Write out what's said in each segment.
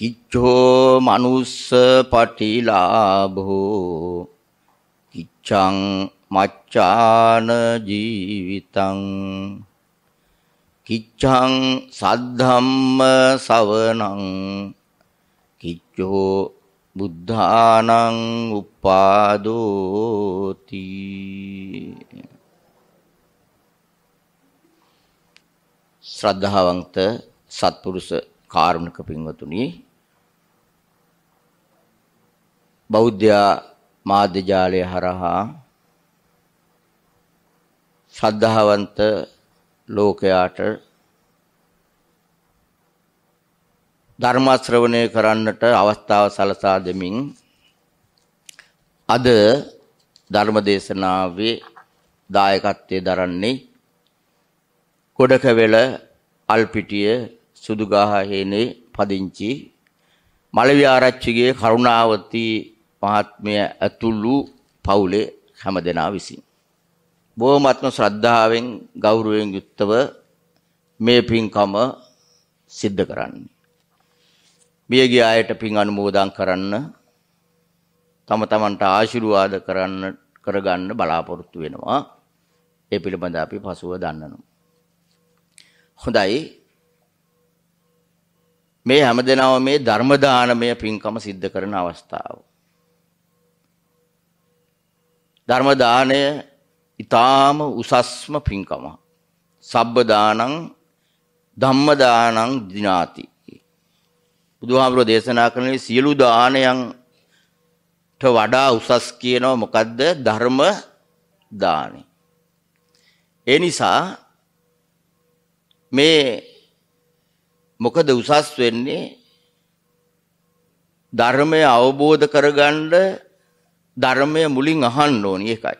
කිච්ඡෝ manuss පටිලාභෝ කිච්ඡං මච්ඡාන ජීවිතං කිච්ඡං සද්ධම්ම සවණං කිච්ඡෝ බුද්ධානං උපාදෝති ශ්‍රද්ධාවන්ත සත්පුරුෂ කාරුණික පින්වතුනි බෞද්ධයා මාධ්‍ය ජාලය හරහා ශ්‍රද්ධාවන්ත ලෝකයාට ධර්ම ශ්‍රවණය කරන්නට අවස්ථාව සලසා දෙමින් අද ධර්ම දේශනාවේ දායකත්වයේ දරන්නේ කොඩකවැල අල්පිටිය සුදුගහ හේනේ පදිංචි මලවිආරච්චිගේ කරුණාවති මහත්මය ඇතුළු පවුලේ හැම දෙනා විසින් බොහොමත්ම ශ්‍රද්ධාවෙන් ගෞරවයෙන් යුක්තව මේ පින්කම සිද්ධ කරන්නේ. මියගිය අයට පින් අනුමෝදන් කරන්න තම තමන්ට ආශිර්වාද කරන්න කරගන්න බලාපොරොත්තු වෙනවා. ඒ පිළිබඳ අපි පසුව දන්නනවා. හොඳයි. මේ හැමදෙනාම මේ ධර්ම දානමය පින්කම සිද්ධ කරන අවස්ථාව. ධර්ම දාණය ඊ타ම උසස්ම පින්කම. සබ්බ දානං ධම්ම දානං දිනාති. බුදුහාමුදුරෝ දේශනා කරන සියලු දානයන්ට වඩා උසස් කියනවා මොකද්ද? ධර්ම දානි. ඒ නිසා මේ මොකද උසස් වෙන්නේ? ධර්මය අවබෝධ කරගන්න ධර්මය මුලින් අහන්න ඕනි ඒකයි.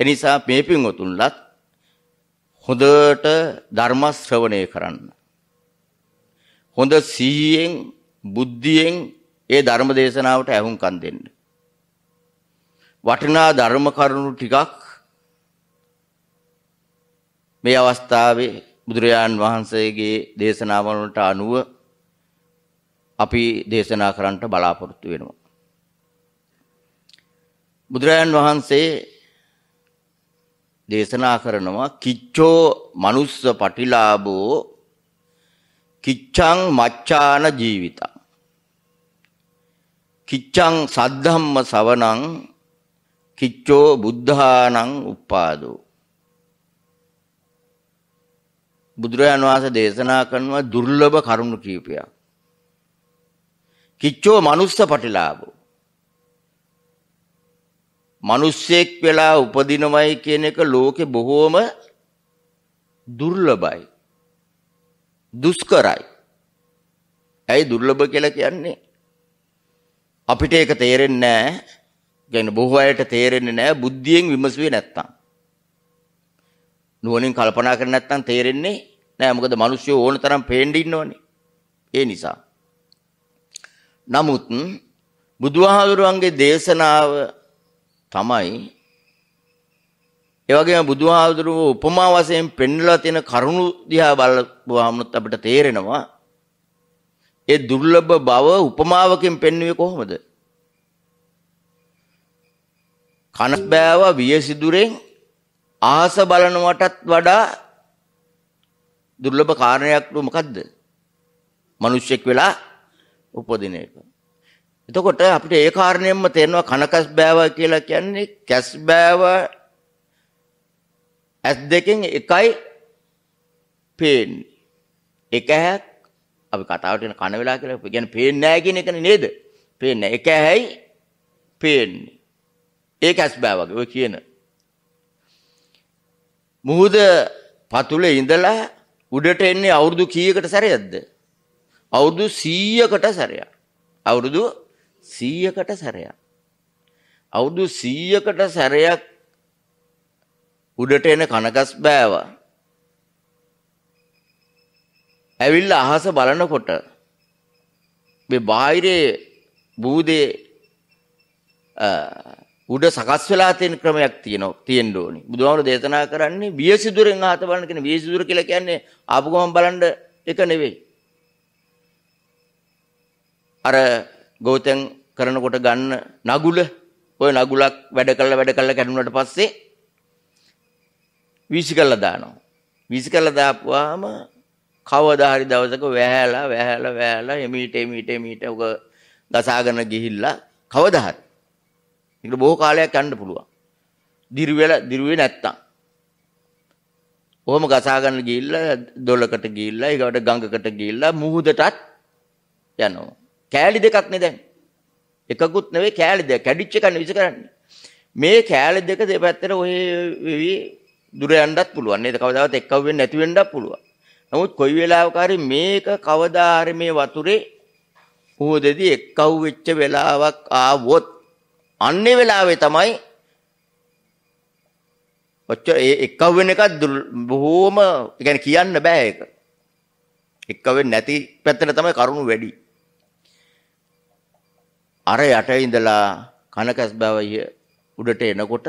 එනිසා මේ පින්වතුන්ලත් හොඳට ධර්ම ශ්‍රවණය කරන්න. හොඳ සිහියෙන් බුද්ධියෙන් ඒ ධර්ම දේශනාවට ඇහුම්කන් දෙන්න. වටිනා ධර්ම කරුණු ටිකක් මේ අවස්ථාවේ බුදුරජාන් වහන්සේගේ දේශනාවලට අනුව අපි දේශනා කරන්නට බලාපොරොත්තු වෙනවා. බුදුරජාන් වහන්සේ දේශනා කරනවා කිච්චෝ manuss පටිලාභෝ කිච්ඡං මච්ඡාන ජීවිතං කිච්ඡං සද්ධම්ම සවණං කිච්චෝ බුද්ධානං උපාදෝ බුදුරජාන් වහන්සේ දේශනා කරනවා දුර්ලභ කරුණු කීපයක් කිච්චෝ manuss පටිලාභෝ මිනිස්සෙක් වෙලා උපදිනවයි කියන එක ලෝකේ බොහෝම දුර්ලභයි. දුෂ්කරයි. ඇයි දුර්ලභ කියලා කියන්නේ? අපිට ඒක තේරෙන්නේ නැහැ. කියන්නේ බොහෝ අයට තේරෙන්නේ නැහැ බුද්ධියෙන් විමසුවේ නැත්තම්. නුවණින් කල්පනා කරේ නැත්තම් තේරෙන්නේ නැහැ. මොකද මිනිස්සු ඕන තරම් පේන්න ඉන්නවනේ. ඒ නිසා. නමුත් බුදුහාමුදුරන්ගේ දේශනාව තමයි ඒ වගේම බුදුහාමුදුරුවෝ උපමා වශයෙන් පෙන්වලා තියෙන කරුණු දිහා බලපුවාම අපිට තේරෙනවා ඒ දුර්ලභ බව උපමාවකින් පෙන්වුවේ කොහොමද? කන බෑව වියසිදුරෙන් ආස බලනවටත් වඩා දුර්ලභ කාරණයක් මොකද්ද? මිනිස්සෙක් වෙලා උපදින එක. එතකොට අපිට ඒ කාරණයෙන්ම තේරෙනවා කනකස් බෑවා කියලා කියන්නේ කැස් බෑව ඇස් දෙකෙන් එකයි පේන්නේ. එක ඇහක් අපි කතාවට එන කන වෙලා කියලා කියන්නේ පේන්නේ නැහැ කියන එකනේ නේද? පේන්නේ නැහැ. එක ඇහයි පේන්නේ. ඒක ඇස් බෑ වගේ ඔය කියන. මුහුද පතුලේ ඉඳලා උඩට එන්නේ අවුරුදු කීයකට සැරයක්ද? අවුරුදු 100කට සැරයක්. අවුරුදු 100කට සැරයක්. අවුරුදු 100කට සැරයක් උඩට එන කනගස් බෑව. ඇවිල්ලා අහස බලනකොට මේ බාහිරේ බූදේ උඩ සකස් වෙලා තියෙන ක්‍රමයක් තියෙනවා තියෙන්න ඕනේ. බුදුහාමුදුරේ දේශනා කරන්නේ වියසිදුරෙන් ආත බලන කියන වියසිදුර කියලා කියන්නේ ආපු ගමන් බලන්න එක නෙවෙයි. අර ගෞතම් කරනකොට ගන්න නගුල ඔය නගුලක් වැඩ කළා වැඩ කළා කැඩුනට පස්සේ වීසි කළා දානවා. වීසි කළා දාපුවාම කවදා හරි දවසක වැහැලා වැහැලා වැහැලා එමීට එමීට එමීට උග ගසාගෙන ගිහිල්ලා කවදා හරි. ඒකට බොහෝ කාලයක් යන්න පුළුවන්. දිරුවෙල දිරුවේ නැත්තම්. ඔහොම ගසාගෙන ගිහිල්ලා දොලකට ගිහිල්ලා ඊගොඩ ගඟකට ගිහිල්ලා මුහුදටත් යනවා. කෑලි දෙකක් නේ දැන්. එකකුත් නෙවෙයි කෑලි දෙක. කැඩිච්ච එක නෙවිස කරන්නේ. මේ කෑලි දෙක දෙපැත්තට ඔය වෙවි දුර යන්නත් පුළුවන් නේද? කවදාවත් එක්කව වෙන්නේ නැති වෙන්නත් පුළුවන්. නමුත් කොයි වෙලාවක හරි මේක කවදා හරි මේ වතුරේ පුහුදෙදී එක්කව වෙච්ච වෙලාවක් ආවොත් අන්නේ වෙලාවේ තමයි ඔච්චර ඒ එක්කව වෙන එකක් බොහෝම කියන්නේ කියන්න බෑ ඒක. එක්කව නැති පැත්තට තමයි කරුණු වැඩි. අර යට ඉඳලා කනකස් බවය උඩට එනකොට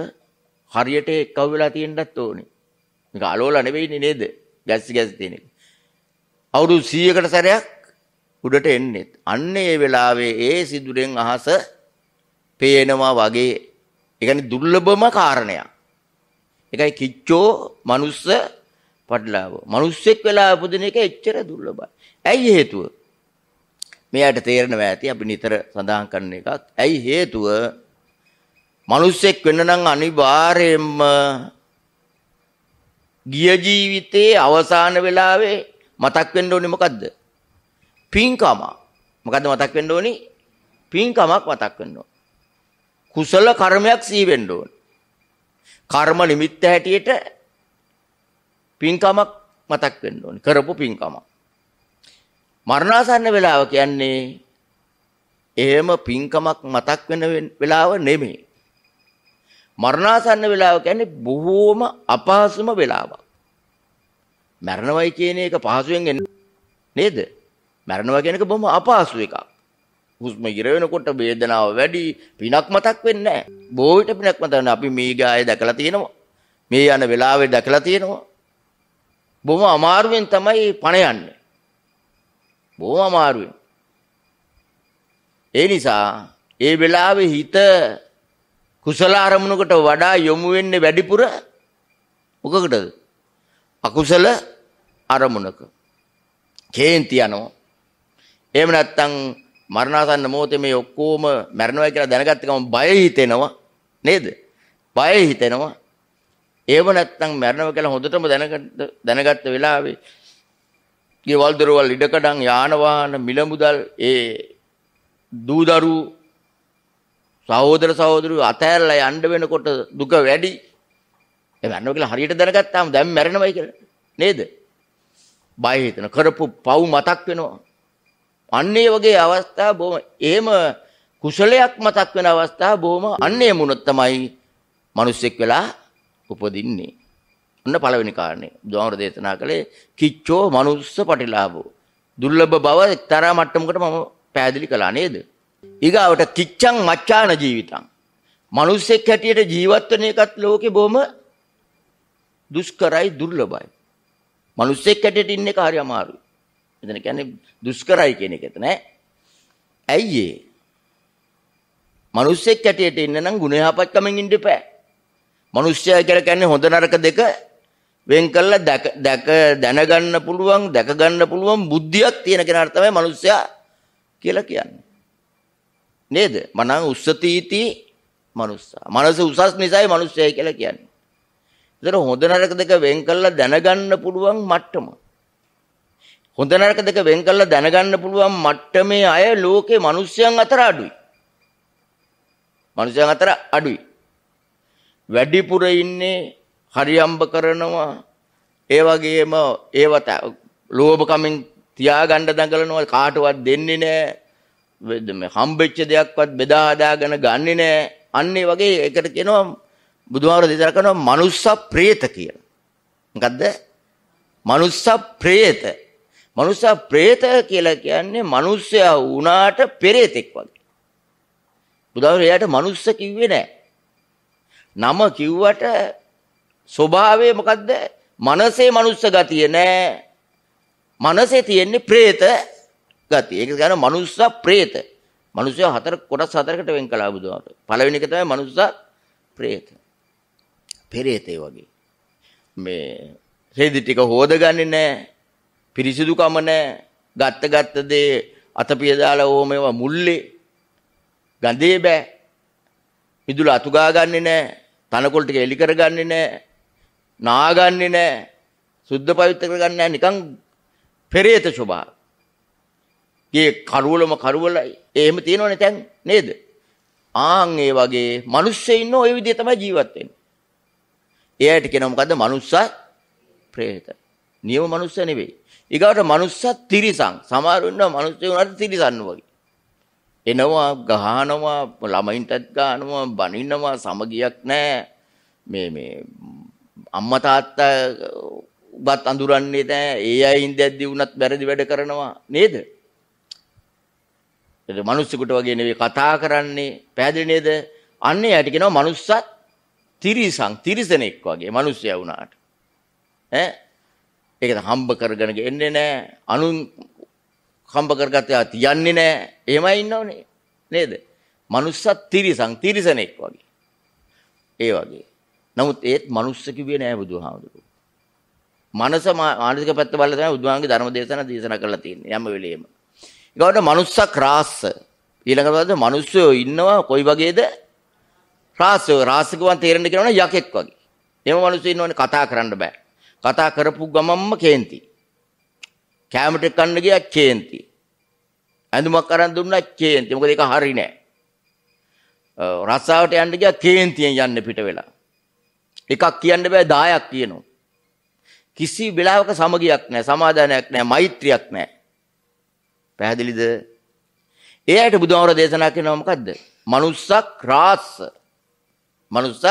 හරියට එක්කව වෙලා තියෙන්නත් ඕනේ. මේක අලෝලා නෙවෙයිනේ නේද? ගැස්සි ගැස්සි තියෙන එක. අවුරුදු 100කට සැරයක් උඩට එන්නේ. අන්න ඒ වෙලාවේ ඒ සිදුරෙන් අහස පේනවා වගේ. ඒ කියන්නේ දුර්ලභම කාරණයක්. ඒකයි කිච්චෝ මනුස්ස පටලාව. මිනිස්සෙක් වෙලා උපදින එක එච්චර දුර්ලභයි. ඇයි හේතුව? මෙයාට තේරෙනවා ඇති අපි නිතර සඳහන් කරන එකක්. ඇයි හේතුව? මිනිස්සෙක් වෙන්න නම් අනිවාර්යයෙන්ම ගිය ජීවිතයේ අවසාන වෙලාවේ මතක් වෙන්න ඕනේ මොකද්ද? පින්කම. මොකද්ද මතක් වෙන්න ඕනේ? පින්කමක් මතක් වෙන්න ඕනේ. කුසල කර්මයක් සිහි වෙන්න ඕනේ. කර්ම නිමිත්ත හැටියට පින්කමක් මතක් වෙන්න ඕනේ. කරපු පින්කමක්. මරණාසන්න වෙලාව කියන්නේ එහෙම පින්කමක් මතක් වෙන වෙලාව නෙමෙයි. මරණාසන්න වෙලාව කියන්නේ බොහෝම අපහසුම වෙලාවක්. මරණවයි කියන එක පහසුවෙන් එන්නේ නේද? මරණවා කියන එක බොහොම අපහසු එකක්. හුස්ම ඉර වෙනකොට වේදනාව වැඩි, පිනක් මතක් වෙන්නේ නැහැ. බොහෝ විට පිනක් මතක් වෙනවා. අපි මේ ගායේ දැකලා තියෙනවා. මේ යන වෙලාවේ දැකලා තියෙනවා. බොහොම අමාරුවෙන් තමයි පණ යන්නේ. බොහොම අමාරුවෙන්. ඒ නිසා ඒ වෙලාවේ හිත කුසල අරමුණකට වඩා යොමු වෙන්නේ වැඩිපුර මොකකටද? අකුසල අරමුණක. කේන්ති යනවා. එහෙම නැත්නම් මරණාසන්න මොහොතේ මේ ඔක්කොම මැරෙනවා කියලා දැනගත්ත ගමන් බය හිතෙනවා නේද? බය හිතෙනවා. ඒව නැත්නම් මැරෙනවා කියලා හොඳටම දැනගත්ත වෙලාවේ ගෙවල් දොරවල් ඉඩකඩම් යානවාහන මිල මුදල් ඒ දූදරු සහෝදර සහෝදරු අතහැරලා යන්න වෙනකොට දුක වැඩි. ඒ වන්නෝ කියලා හරියට දැනගත්තාම දැන් මැරෙනවයි කියලා. නේද? බය හිතන කරපු පව් මතක් වෙනවා. අන්න ඒ වගේ අවස්ථා බොහොම එහෙම කුසලයක් මතක් වෙන අවස්ථා බොහොම අන්න ඒ මුණ තමයි මිනිස්සෙක් වෙලා උපදින්නේ. ඔන්න පළවෙනි කාරණේ. බුදුහාමර දේශනා කළේ කිච්චෝ manuss පටිලාභෝ. දුර්ලභ බව එක්තරා මට්ටමකට මම පැහැදිලි කළා නේද? ඊගාවට කිච්ඡං මච්ඡාන ජීවිතං. මිනිස්සෙක් හැටියට ජීවත් වෙන එකත් ලෝකේ බොහොම දුෂ්කරයි දුර්ලභයි. මිනිස්සෙක් හැටියට ඉන්න එක හරි අමාරුයි. එතන කියන්නේ දුෂ්කරයි කියන එක නෑ. ඇයි ඒ? මිනිස්සෙක් හැටියට ඉන්න නම් ගුණ යහපත්කමෙන් ඉන්න එපා. මිනිස්සයා කියලා කියන්නේ හොඳ නරක දෙක වෙන් කරලා දැක දැක දැනගන්න පුළුවන් දැක ගන්න පුළුවන් බුද්ධියක් තියෙන කෙනාට තමයි මිනිස්සයා කියලා කියන්නේ. නේද? මනං උස්සතිති මනුස්සා. මනස උසස් නිසායි මිනිස්සයයි කියලා කියන්නේ. ඒතර හොඳ නරක දෙක වෙන් කරලා දැනගන්න පුළුවන් මට්ටම. හොඳ නරක දෙක වෙන් කරලා දැනගන්න පුළුවන් මට්ටමේ අය ලෝකේ මිනිස්සයන් අතර අඩුයි. මිනිස්සයන් අතර අඩුයි. වැඩිපුර ඉන්නේ හරියම්බ කරනවා ඒ වගේම ඒවත ලෝභකමින් තියාගන්න දඟලනවා කාටවත් දෙන්නේ නැහැ මේ හම්බෙච්ච දෙයක්වත් බෙදා හදාගෙන ගන්නෙ නැහැ අන්න ඒ වගේ ඒකට කියනවා බුදුහාර දෙතර කරනවා මනුස්ස ප්‍රේත කියලා මොකද්ද මනුස්ස ප්‍රේත මනුස්ස ප්‍රේත කියලා කියන්නේ මිනිස්සයා වුණාට පෙරේතෙක් වගේ බුදුහාර එයාට මනුස්ස කිව්වේ නැහැ නම කිව්වට ස්වභාවය මොකද්ද? මනසේ මනුස්ස ගතිය නෑ. මනසේ තියෙන්නේ പ്രേත ගතිය. ඒක කියන මනුස්ස പ്രേත. මනුස්සය හතර කොටස් හතරකට වෙන් කළා බුදුහාමර. පළවෙනි එක තමයි මනුස්ස പ്രേත. පෙරේතේ වගේ. මේ රෙදි ටික හොදගන්නේ නෑ. පිරිසිදුකම නෑ. ගත්ත ගත්ත දේ අතපිය දාලා ඕම ඒවා මුල්ලේ. ගඳේ බෑ. මිදුල අතුගා ගන්නෙ නෑ. තනකොළ ටික එලි කරගන්නේ නෑ. නාගන්නේ නැහැ. සුද්ධ පවිත්‍ර කරගන්නේ නැහැ නිකන් පෙරේත ස්වභාව. ගේ කරවලම කරවලයි. එහෙම තියෙනවනේ දැන් නේද? ආන් ඒ වගේ මිනිස්සෙ ඉන්න ওই විදිහ තමයි ජීවත් වෙන්නේ. එයාට කියන මොකද්ද? මනුස්සා പ്രേත. නියම මනුස්ස නෙවෙයි. ඊගාට මනුස්සා තිරිසන්. සමහර වෙනවා මිනිස්සු උනාට තිරිසන් වගේ. එනවා ගහනවා ළමයින්ටත් ගහනවා බනිනවා සමගියක් නැහැ. මේ මේ අම්මා තාත්තා උබත් අඳුරන්නේ නැහැ. ඒ අය ඉඳද්දී වුණත් වැරදි වැඩ කරනවා නේද? ඒක මිනිස්සුකට වගේ නෙවෙයි කතා කරන්නේ. පැහැදිලි නේද? අන්න එයාට කියනවා මනුස්සත් තිරිසං තිරිසනෙක් වගේ මිනිස්සයා වුණාට. ඈ ඒක හම්බ කරගෙන එන්නේ නැහැ. අනුන් හම්බ කරගත්තා තියන්නේ නැහැ. එහෙමයි ඉන්නෝනේ. නේද? මනුස්සත් තිරිසං තිරිසනෙක් වගේ. ඒ වගේ. නමුත් ඒත් මනුස්ස කිව්වේ නෑ බුදුහාමුදුරුවෝ. මනස මානසික පැත්ත බලලා තමයි බුදුහාමුදුරුවෝ ධර්ම දේශනා දේශනා කරලා තියෙන්නේ යම් වෙලෙම. ඊගොඩ මනුස්සක් රාස්ස. ඊළඟට මනුස්සයෝ ඉන්නවා කොයි වගේද? රාස්ස රාස්සිකවන් තේරෙන්න කියනවනේ යකෙක් වගේ. එහෙම මනුස්සයෝ ඉන්නවනේ කතා කරන්න බෑ. කතා කරපු ගමම්ම කේන්ති. කැමරට කන්න ගියා කේන්ති. ඇඳුමක් අරන් දුන්නා කේන්ති. මොකද ඒක හරි නෑ. රස්සාවට යන්න ගියා කේන්තියෙන් යන්න පිට වෙලා. එකක් කියන්න බෑ 10ක් කියනවා. කිසි වෙලාවක සමගියක් නැහැ, සමාදානයක් නැහැ, මෛත්‍රියක් නැහැ. පැහැදිලිද? ඒ ඇයිට බුදුහාමර දේශනා කරනවා මොකද්ද? manussක් රාස්ස. manussක්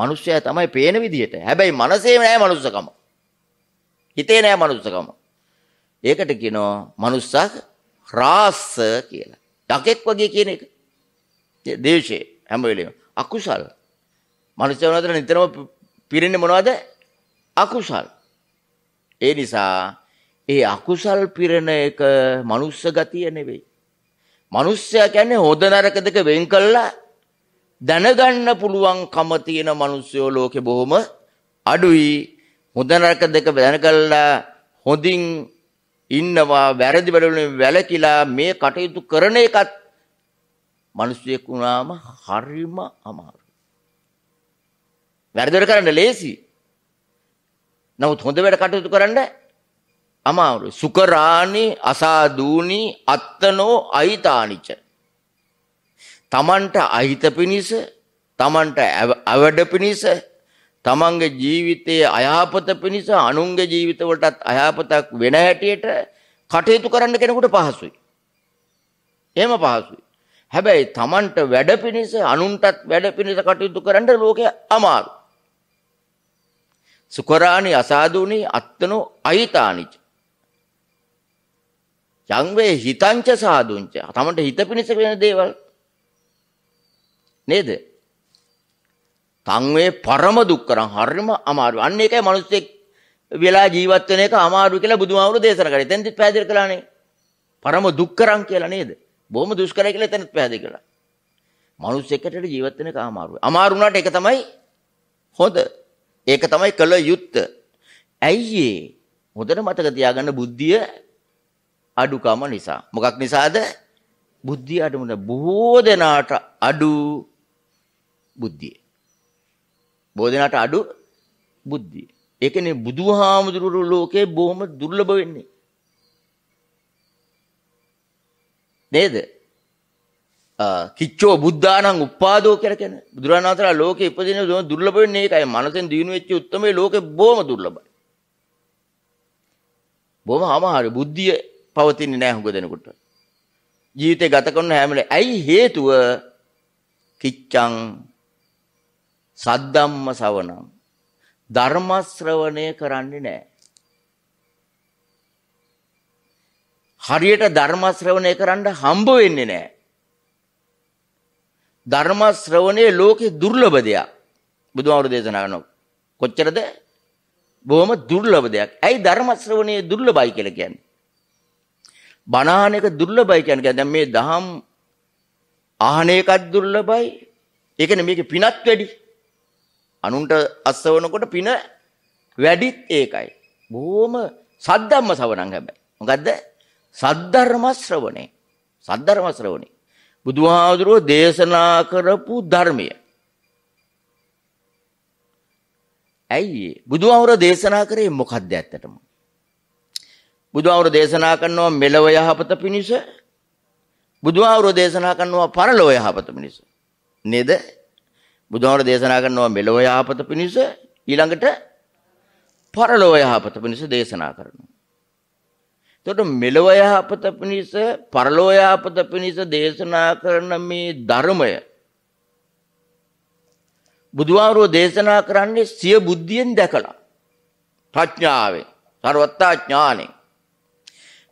මනුස්සයා තමයි පේන විදිහට. හැබැයි මනසේ නෑ manussකම. හිතේ නෑ manussකම. ඒකට කියනවා manussක් රාස්ස කියලා. ඩකෙක් වගේ කියන එක. දේශේ හැම වෙලෙම අකුසල් මනුෂ්‍යයන් අතර නිතරම පිරෙන්නේ මොනවද? අකුසල්. ඒ නිසා ඒ අකුසල් පිරෙන එක මනුස්ස ගතිය නෙවෙයි. මනුස්සයා කියන්නේ හොඳ නරක දෙක වෙන් කළා දැනගන්න පුළුවන්කම තියෙන මිනිස්සුયો ලෝකේ බොහොම අඩුයි. හොඳ නරක දෙක දැනගලා හොඳින් ඉන්නවා වැරදි වැඩවලින් වැළකීලා මේ කටයුතු කරන එකත් මිනිස්සෙක් වුණාම හරිම අමාරු. වැරදි කරන්න ලේසි. නමුත් හොඳ වැඩ කටයුතු කරන්න අමාරුයි. සුකරාණි අසාදූනි අත්තනෝ අයිතානිච. Tamanට අහිත පිනිස, Tamanට අවඩ පිනිස, Tamanගේ ජීවිතයේ අයහපත පිනිස, අනුන්ගේ ජීවිතවලටත් අයහපතක් වෙන හැටියට කටයුතු කරන්න කෙනෙකුට පහසුයි. එහෙම පහසුයි. හැබැයි Tamanට වැඩ පිනිස, අනුන්ටත් වැඩ පිනිස කටයුතු කරන්න ලෝකේ අමාරුයි. සුකරාණි අසාදුනි අත්තනෝ අහිතානිච යංවේ හිතංච සාදුංච තමන්ට හිත පිණිස වෙන දේවල් නේද තංවේ පරම දුක්කරං හරිම අමාරු අන්න ඒකයි මිනිස්සෙක් වෙලා ජීවත් වෙන එක අමාරු කියලා බුදුහාමුදුරු දේශනා කරේ එතෙන්දිත් පැහැදිලි කළානේ පරම දුක්කරං කියලා නේද බොහොම දුෂ්කරයි කියලා එතනත් පැහැදිලි කළා මිනිස්සෙක්ට ජීවත් වෙන එක අමාරුයි අමාරු වුණාට ඒක තමයි හොඳ ඒක තමයි කළ යුත්ත. ඇයි ඒ? හොඳට මතක තියාගන්න බුද්ධිය අඩුකම නිසා. මොකක් නිසාද? බුද්ධිය අඩුමන බොහෝ දෙනාට අඩු බුද්ධිය. බොහෝ දෙනාට අඩු බුද්ධිය. ඒ කියන්නේ බුදුහාමුදුරු ලෝකේ බොහොම දුර්ලභ වෙන්නේ. නේද? කිච්චෝ බුද්ධානං උපාදෝ කරගෙන බුදුරණන් වහන්සේලා ලෝකේ ඉපදින දුර්ලභ වෙන්නේ ඒකයි. මනසෙන් දිනු වෙච්ච උත්මේ ලෝකේ බොහොම දුර්ලභයි. බොහොම අමාරු බුද්ධිය පවතින්නේ නැහැ හුඟ දෙනකොට. ජීවිතේ ගත කරන හැම ඇයි හේතුව කිච්ඡං සද්දම්ම සවණං ධර්ම ශ්‍රවණය කරන්නේ නැහැ. හරියට ධර්ම ශ්‍රවණය කරන්න හම්බ වෙන්නේ නැහැ. ධර්ම ශ්‍රවණයේ ලෝකේ දුර්ලභ දෙයක්. බුදුහාමුදුරු දේශනා කරනවා. කොච්චරද? බොහොම දුර්ලභ දෙයක්. ඇයි ධර්ම ශ්‍රවණයේ දුර්ලභයි කියලා කියන්නේ? බණහන එක දුර්ලභයි කියන්නේ දැන් මේ දහම් ආහන එකත් දුර්ලභයි. ඒ කියන්නේ මේකේ පිනත් වැඩි. අනුන්ට අස්සවනකොට පින වැඩිත් ඒකයි. බොහොම සද්ධම්ම ශ්‍රවණං හැබැයි. මොකද්ද? සද්ධර්ම ශ්‍රවණේ. සද්ධර්ම ශ්‍රවණේ. බුදුහාදුරුව දේශනා කරපු ධර්මය. ඇයි බුදුහාමුර දේශනා කරේ මොකක්ද ඇත්තටම? බුදුහාමුර දේශනා කරනවා මෙලව යහපත පිණිස බුදුහාමුර දේශනා කරනවා පරලොව යහපත පිණිස. නේද? බුදුහාමුර දේශනා කරනවා මෙලව යහපත පිණිස ඊළඟට පරලොව යහපත පිණිස දේශනා කරනවා. එතකොට මෙලව යහපත පිණිස පරලෝ යහපත පිණිස දේශනා කරන මේ ධර්මය බුදුආරෝ දේශනා කරන්නේ සිය බුද්ධියෙන් දැකලා ප්‍රඥාවෙන් ਸਰවත්තා ඥානෙන්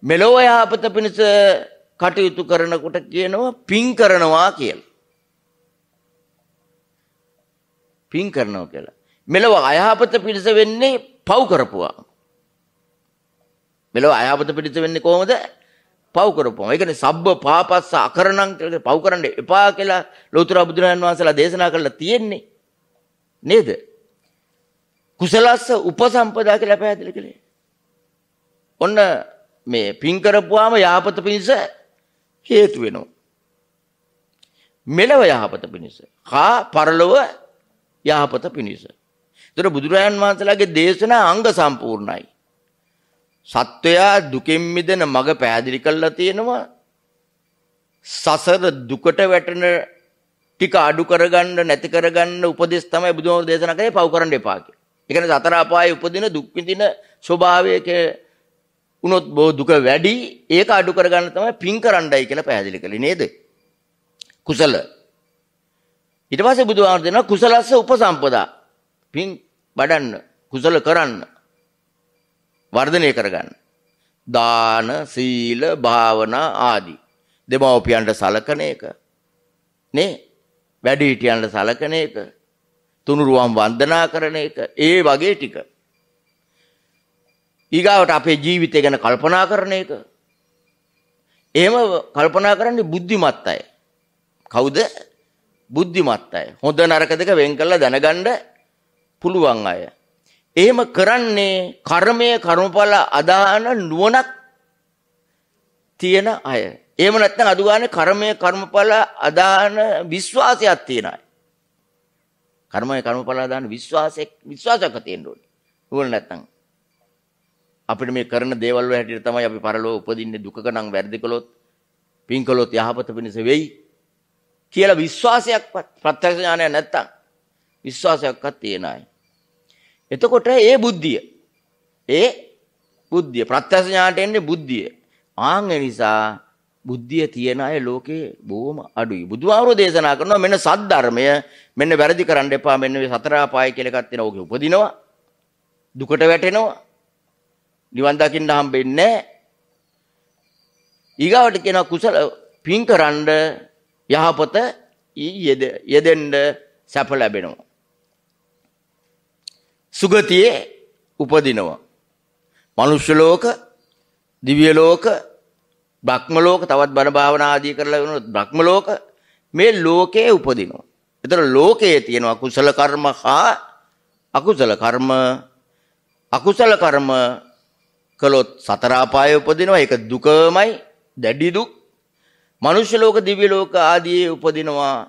මෙලොව යහපත පිණිස කටයුතු කරනකොට කියනවා පින් කරනවා කියලා. පින් කරනවා කියලා. මෙලොව අයහපත පිණිස වෙන්නේ පව් කරපුවා. මෙලොව අයහපත පිළිත වෙන්නේ කොහොමද? පව් කරපුවම. ඒ කියන්නේ සබ්බ පාපස්ස අකරණං කියලා පව් කරන්න එපා කියලා ලෝතර බුදුරජාන් වහන්සේලා දේශනා කරලා තියෙන්නේ. නේද? කුසලස්ස උපසම්පදා කියලා පැහැදිලි කළේ. ඔන්න මේ පින් කරපුවාම යහපත පිණිස හේතු වෙනවා. මෙලව යහපත පිණිස. කා පරලොව යහපත පිණිස. ඒතර බුදුරජාන් වහන්සේලාගේ දේශනා අංග සම්පූර්ණයි. සත්වයා දුකෙන් මිදෙන මඟ පෑදිලි කළා තියෙනවා. සසර දුකට වැටෙන ටික අඩු කරගන්න නැති කරගන්න උපදෙස් තමයි බුදුහාමුදුරේ දේශනා කරේ පව් කරන්න එපා කියලා. ඒ කියන්නේ සතර අපායේ උපදින දුක් විඳින ස්වභාවයක උනොත් බෝ දුක වැඩි ඒක අඩු කරගන්න තමයි පින් කරන්නයි කියලා පැහැදිලි කළේ නේද? කුසල. ඊට පස්සේ බුදුහාමුදුරේ දෙනවා කුසලස්ස උපසම්පදා. පින් වඩන්න කුසල කරන්න. වර්ධනය කරගන්න. දාන, සීල, භාවනා ආදී දෙමව්පියන්ට සලකන එක නේ වැඩිහිටියන්ට සලකන එක තුනුරුවන් වන්දනා කරන එක ඒ වගේ ටික ඊගාවට අපේ ජීවිතය ගැන කල්පනා කරන එක එහෙම කල්පනා කරන්නේ බුද්ධිමත් අය කවුද බුද්ධිමත් අය හොඳ නරක දෙක වෙන් කරලා දැනගන්න පුළුවන් අය එහෙම කරන්නේ කර්මය කර්මඵල අදාහන නුවණක් තියෙන අය. එහෙම නැත්නම් අඩු ගානේ කර්මය කර්මඵල අදාහන විශ්වාසයක් තියෙන අය. කර්මය කර්මඵල අදාහන විශ්වාසයක් විශ්වාසයක් තියෙන්න ඕනේ. නුවණ නැත්නම් අපිට මේ කරන දේවල් වල හැටියට තමයි අපි පරලෝ උපදින්නේ දුකක නම් වැරදි කළොත් පින් කළොත් යහපත පිණිස වෙයි කියලා විශ්වාසයක් ප්‍රත්‍යක්ෂ ඥානය නැත්තම් විශ්වාසයක්වත් තියෙන අය. එතකොට ඒ බුද්ධිය ඒ බුද්ධිය ප්‍රත්‍යක්ෂ ඥාණයට එන්නේ බුද්ධිය. ආන් ඒ නිසා බුද්ධිය තියන අය ලෝකේ බොහොම අඩුයි. බුදුහාරෝ දේශනා කරනවා මෙන්න සද්ධර්මය මෙන්න වැරදි කරන්න එපා මෙන්න මේ සතර ආපාය කියලා එකක් තියෙනවා. ඕකේ උපදිනවා. දුකට වැටෙනවා. නිවන් දකින්න හම්බෙන්නේ නැහැ. ඊගාවට කියනවා කුසල පින් කරන්න යහපත යෙදෙන්න සැප ලැබෙනවා. සුගතියේ උපදිනවා. මනුෂ්‍ය ලෝක, දිව්‍ය ලෝක, බ්‍රහ්ම ලෝක තවත් බණ භාවනා ආදී කරලා වෙනොත් බ්‍රහ්ම ලෝක මේ ලෝකයේ උපදිනවා. ඒතර ලෝකයේ තියෙන අකුසල කර්ම හා අකුසල කර්ම අකුසල කර්ම කළොත් සතර ආපායේ උපදිනවා. ඒක දුකමයි, දැඩි දුක්. මනුෂ්‍ය ලෝක, දිව්‍ය ලෝක ආදී උපදිනවා.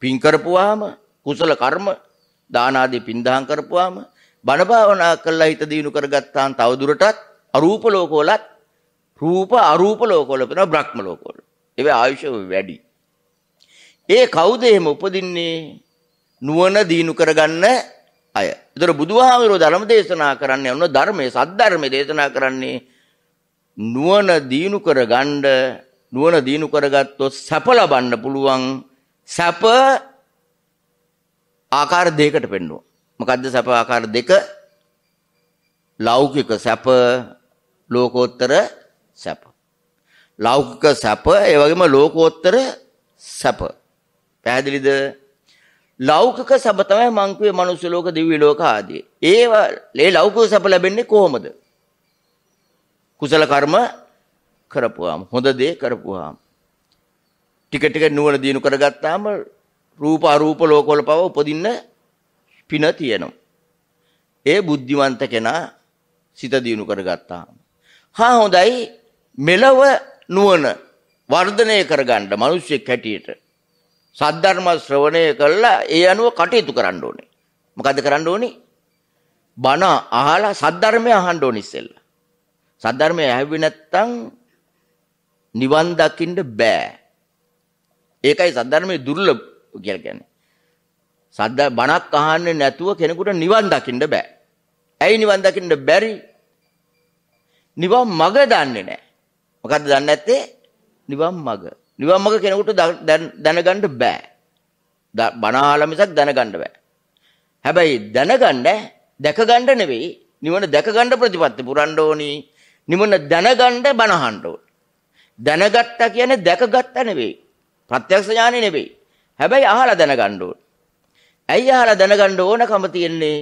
පින් කරපුවාම කුසල කර්ම දාන ආදී පින්දහම් කරපුවාම බණ භාවනා කළා හිත දියුණු කරගත්තාන් තව දුරටත් අරූප ලෝකවලත් රූප අරූප ලෝකවල වෙනවා බ්‍රහ්ම ලෝකවල. ඒවේ ආයුෂ වැඩි. ඒ කවුද එහෙම උපදින්නේ? නුවණ දිනු කරගන්න අය. ඒතර බුදුහාමරෝ ධර්ම දේශනා කරන්න යන ධර්මයේ සද්ධර්මයේ දේශනා කරන්නේ නුවණ දිනු කරගන්න නුවණ දිනු කරගත්තොත් සැප ලබන්න පුළුවන්. සැප ආකාර දෙකකට පෙන්වුවා. මොකද්ද සැප ආකාර දෙක? ලෞකික සැප, ලෝකෝත්තර සැප. ලෞකික සැප, ඒ වගේම ලෝකෝත්තර සැප. පැහැදිලිද? ලෞකික සැප තමයි මං කියුවේ මනුස්ස ලෝක, දිව්‍ය ලෝක ආදී. ඒවා ඒ ලෞකික සැප ලැබෙන්නේ කොහොමද? කුසල කර්ම කරපුවාම, හොඳ දේ කරපුවාම. ටික ටික නුවණ දිනු කරගත්තාම රූප අරූප ලෝකවල පව උපදින්න පින තියෙනවා. ඒ බුද්ධිවන්ත කෙනා සිත දියුණු කරගත්තා. හා හොඳයි මෙලව නුවණ වර්ධනය කරගන්න මිනිස්සෙක් හැටියට සද්ධර්ම ශ්‍රවණය කළා ඒ අනුව කටයුතු කරන්න ඕනේ. මොකද කරන්න ඕනේ? බණ අහලා සද්ධර්මය අහන්න ඕනේ ඉස්සෙල්ලා. සද්ධර්මය ඇහුවේ නැත්තම් නිවන් දකින්න බෑ. ඒකයි සද්ධර්මයේ දුර්ලභ කියලා කියන්නේ. සද්ද බණක් අහන්නේ නැතුව කෙනෙකුට නිවන් දකින්න බෑ. ඇයි නිවන් දකින්න බැරි? නිවන් මඟ දන්නේ නැහැ. මොකද්ද දන්නේ නැත්තේ? නිවන් මඟ. නිවන් මඟ කෙනෙකුට දැනගන්න බෑ. බණාලා මිසක් දැනගන්න බෑ. හැබැයි දැනගන්න දැකගන්න නෙවෙයි නිවන දැකගන්න ප්‍රතිපත්ති පුරන්න ඕනි. නිවන දැනගන්න බණහන්න ඕනි. දැනගත්තා කියන්නේ දැකගත්තා නෙවෙයි. ප්‍රත්‍යක්ෂ ඥානෙ නෙවෙයි. හැබැයි අහලා දැනගන්න ඕන. ඇයි අහලා දැනගන්න ඕනකම තියෙන්නේ?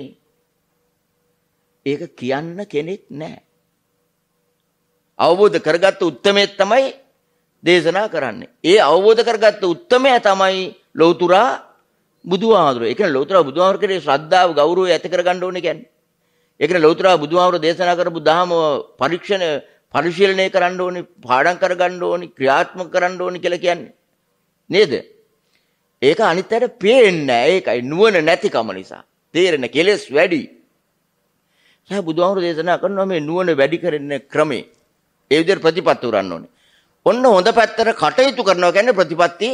ඒක කියන්න කෙනෙක් නැහැ. අවබෝධ කරගත්ත උත්මය තමයි දේශනා කරන්නේ. ඒ අවබෝධ කරගත්ත උත්මය තමයි ලෞතුරා බුදුහාමුදුරුවෝ. ඒ කියන්නේ ලෞතුරා බුදුහාමුදුරුවෝ කෙරේ ශ්‍රද්ධාව ගෞරවය ඇති කරගන්න ඕනේ කියන්නේ. ඒ කියන්නේ ලෞතුරා බුදුහාමුදුරුවෝ දේශනා කරපු ධහම පරීක්ෂණ පරිශීලනය කරන්න ඕනේ, පාඩම් කරගන්න ඕනේ, ක්‍රියාත්මක කරන්න ඕනේ කියලා කියන්නේ. නේද? ඒක අනිත් අයට පේන්නේ නැහැ. ඒකයි නුවණ නැතිකම නිසා. තේරෙන කෙලෙස් වැඩි. සහ බුදුහාමුදුරු දේශනා කරනවා මේ නුවණ වැඩි කරන්න ක්‍රමේ. ඒ විදිහට ප්‍රතිපත්ති උරන්න ඕනේ. ඔන්න හොඳ පැත්තට කටයුතු කරනවා කියන්නේ ප්‍රතිපත්ති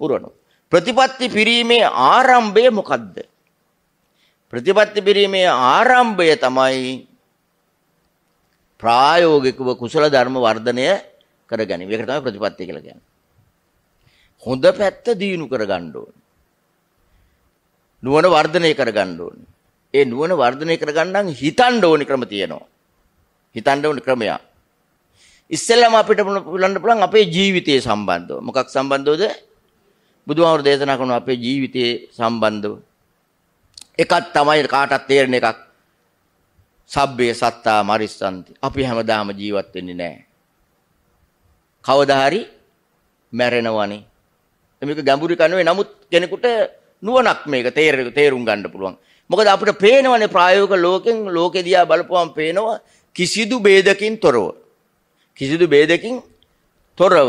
පුරනවා. ප්‍රතිපත්ති පිරීමේ ආරම්භය මොකද්ද? ප්‍රතිපත්ති පිරීමේ ආරම්භය තමයි ප්‍රායෝගිකව කුසල ධර්ම වර්ධනය කරගැනීම. ඒකට තමයි ප්‍රතිපත්තිය කියලා කියන්නේ. හොඳ පැත්ත දිනු කරගන්න ඕනේ. නුවණ වර්ධනය කරගන්න ඕනේ. ඒ නුවණ වර්ධනය කරගන්න හිතන්න ඕනේ ක්‍රම තියෙනවා. හිතන්න ඕනේ ක්‍රමයක්. ඉස්සෙල්ලාම අපිට බලන්න පුළුවන් අපේ ජීවිතය සම්බන්ධව. මොකක් සම්බන්ධවද? බුදුහාමුදුරු දේශනා කරන අපේ ජීවිතයේ සම්බන්ධව. එකක් තමයි කාටත් තේරෙන එකක්. සබ්බේ සත්තා මරිස්සන්ති. අපි හැමදාම ජීවත් වෙන්නේ නැහැ. කවදා හරි මැරෙනවනේ. මේක ගැඹුරු කනුවේ නමුත් කෙනෙකුට නුවණක් මේක තේරුම් ගන්න පුළුවන්. මොකද අපිට පේනවනේ ප්‍රායෝගික ලෝකෙන් ලෝකෙ දිහා බලපුවම පේනවා කිසිදු ભેදකින් තොරව. කිසිදු ભેදකින් තොරව.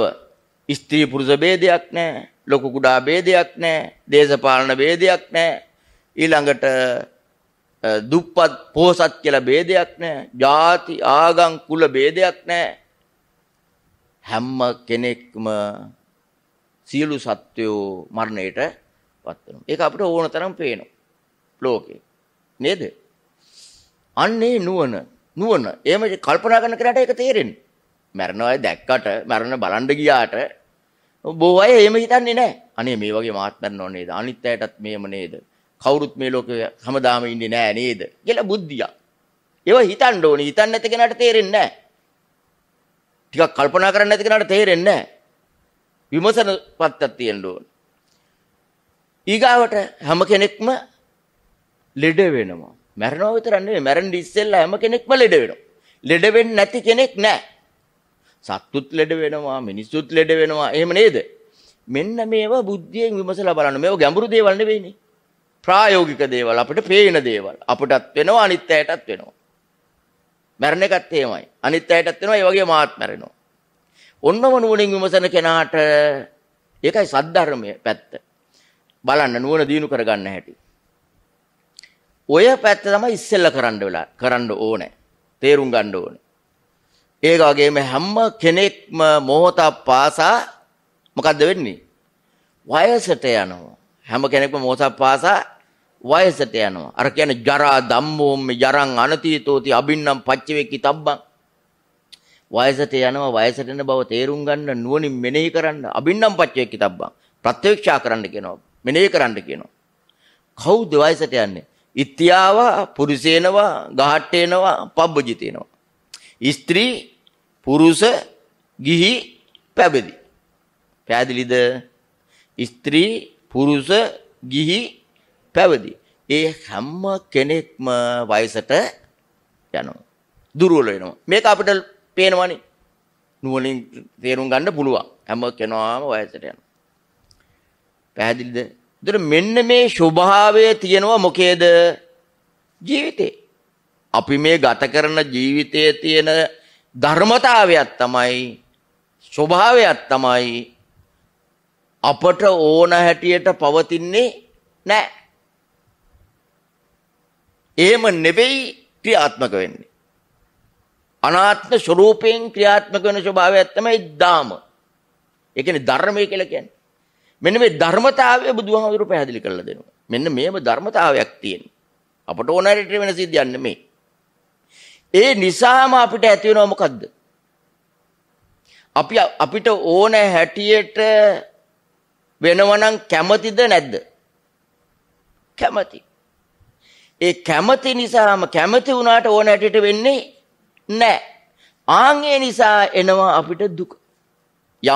ස්ත්‍රී පුරුෂ ભેදයක් නැහැ. ලොකු කුඩා ભેදයක් නැහැ. දේශපාලන ભેදයක් නැහැ. ඊළඟට දුප්පත් පොහසත් කියලා ભેදයක් නැහැ. ಜಾති ආගම් කුල ભેදයක් නැහැ. හැම කෙනෙක්ම සියලු සත්වයෝ මරණයට පත් වෙනවා. ඒක අපිට ඕන තරම් පේනවා. ලෝකේ. නේද? අන්නේ නුවණ නුවණ. එහෙම කල්පනා කරන කෙනාට ඒක තේරෙන්නේ. මරණ අය දැක්කට මරණ බලන්න ගියාට බොහෝ අය එහෙම හිතන්නේ නැහැ. අනේ මේ වගේ මාත් මරණෝ නේද? අනිත් අයටත් මේම නේද? කවුරුත් මේ ලෝකේ හැමදාම ඉන්නේ නැහැ නේද? කියලා බුද්ධිය. ඒව හිතන්න ඕනේ. හිතන්නේ නැති කෙනාට තේරෙන්නේ නැහැ. ටිකක් කල්පනා කරන්නේ නැති කෙනාට තේරෙන්නේ නැහැ. විමසන පත්තක් තියෙන්න ඕන. ඊගාවට හැම කෙනෙක්ම ලෙඩ වෙනවා. මැරෙනවා විතර නෙවෙයි මැරෙන්න ඉස්සෙල්ලා හැම කෙනෙක්ම ලෙඩ වෙනවා. ලෙඩ වෙන්නේ නැති කෙනෙක් නැහැ. සත්තුත් ලෙඩ වෙනවා, මිනිස්සුත් ලෙඩ වෙනවා. එහෙම නේද? මෙන්න මේවා බුද්ධියෙන් විමසලා බලන්න. මේවා ගැඹුරු දේවල් නෙවෙයිනේ. ප්‍රායෝගික දේවල් අපිට පේන දේවල්. අපටත් වෙනවා අනිත් අයටත් වෙනවා. මැරණ එකත් එහෙමයි. අනිත් අයටත් වෙනවා. ඒ වගේ මාත් මැරෙනවා. ඔන්නම නුවණින් විමසන කෙනාට ඒකයි සද්ධර්මයේ පැත්ත. බලන්න නුවණ දිනු කරගන්න හැටි. ඔය පැත්ත තමයි ඉස්සෙල්ලා කරන්න වෙලා කරන්න ඕනේ. තේරුම් ගන්න ඕනේ. ඒ වගේම හැම කෙනෙක්ම මොහොතක් පාසා මොකද්ද වෙන්නේ? වයසට යනවා. හැම කෙනෙක්ම මොහොතක් පාසා වයසට යනවා. අර කියන්නේ ජරා ධම්මෝම් ජරං අනතීතෝති අබින්නම් පච්චවේකි තබ්බං වයසට යනවා වයසට යන බව තේරුම් ගන්න නුවණින් මෙනෙහි කරන්න අබින්නම් පච්චේ කිතබ්බා ප්‍රත්‍යක්ෂා කරන්න කියනවා මෙනෙහි කරන්න කියනවා කවුද වයසට යන්නේ ඉත්‍යාවා පුරුෂේනවා ගහට්ට එනවා පබ්බජිතේනවා ස්ත්‍රී පුරුෂ ගිහි පැවිදි පැහැදිලිද ස්ත්‍රී පුරුෂ ගිහි පැවිදි ඒ හැම කෙනෙක්ම වයසට යනවා දුර්වල වෙනවා මේක අපිට පේනවනේ. නුවණින් තේරුම් ගන්න පුළුවන්. හැම කෙනාම වයසට යනවා. පැහැදිලිද? ඒතර මෙන්න මේ ස්වභාවය තියෙනවා මොකේද? ජීවිතේ. අපි මේ ගත කරන ජීවිතයේ තියෙන ධර්මතාවයක් තමයි ස්වභාවයක් තමයි අපට ඕන හැටියට පවතින්නේ නැහැ. එහෙම නෙවෙයි ක්‍රියාත්මක වෙන්නේ. අනාත්ම ස්වરૂපයෙන් ක්‍රියාත්මක වෙන ස්වභාවයක් තමයි ධාම. ඒ කියන්නේ ධර්මය කියලා කියන්නේ. මෙන්න මේ ධර්මතාවය බුදුහාමුදුරු පැහැදිලි කරලා දෙනවා. මෙන්න මේම ධර්මතාවයක් තියෙනවා. අපට ඕන හැටියට වෙන සිද්ධියක් නෙමෙයි. ඒ නිසාම අපිට ඇති වෙනවා මොකද්ද? අපි අපිට ඕන හැටියට වෙනවනම් කැමතිද නැද්ද? කැමති. ඒ කැමති නිසාම කැමති වුණාට ඕන හැටියට වෙන්නේ නැහැ. ආන් ඒ නිසා එනවා අපිට දුක.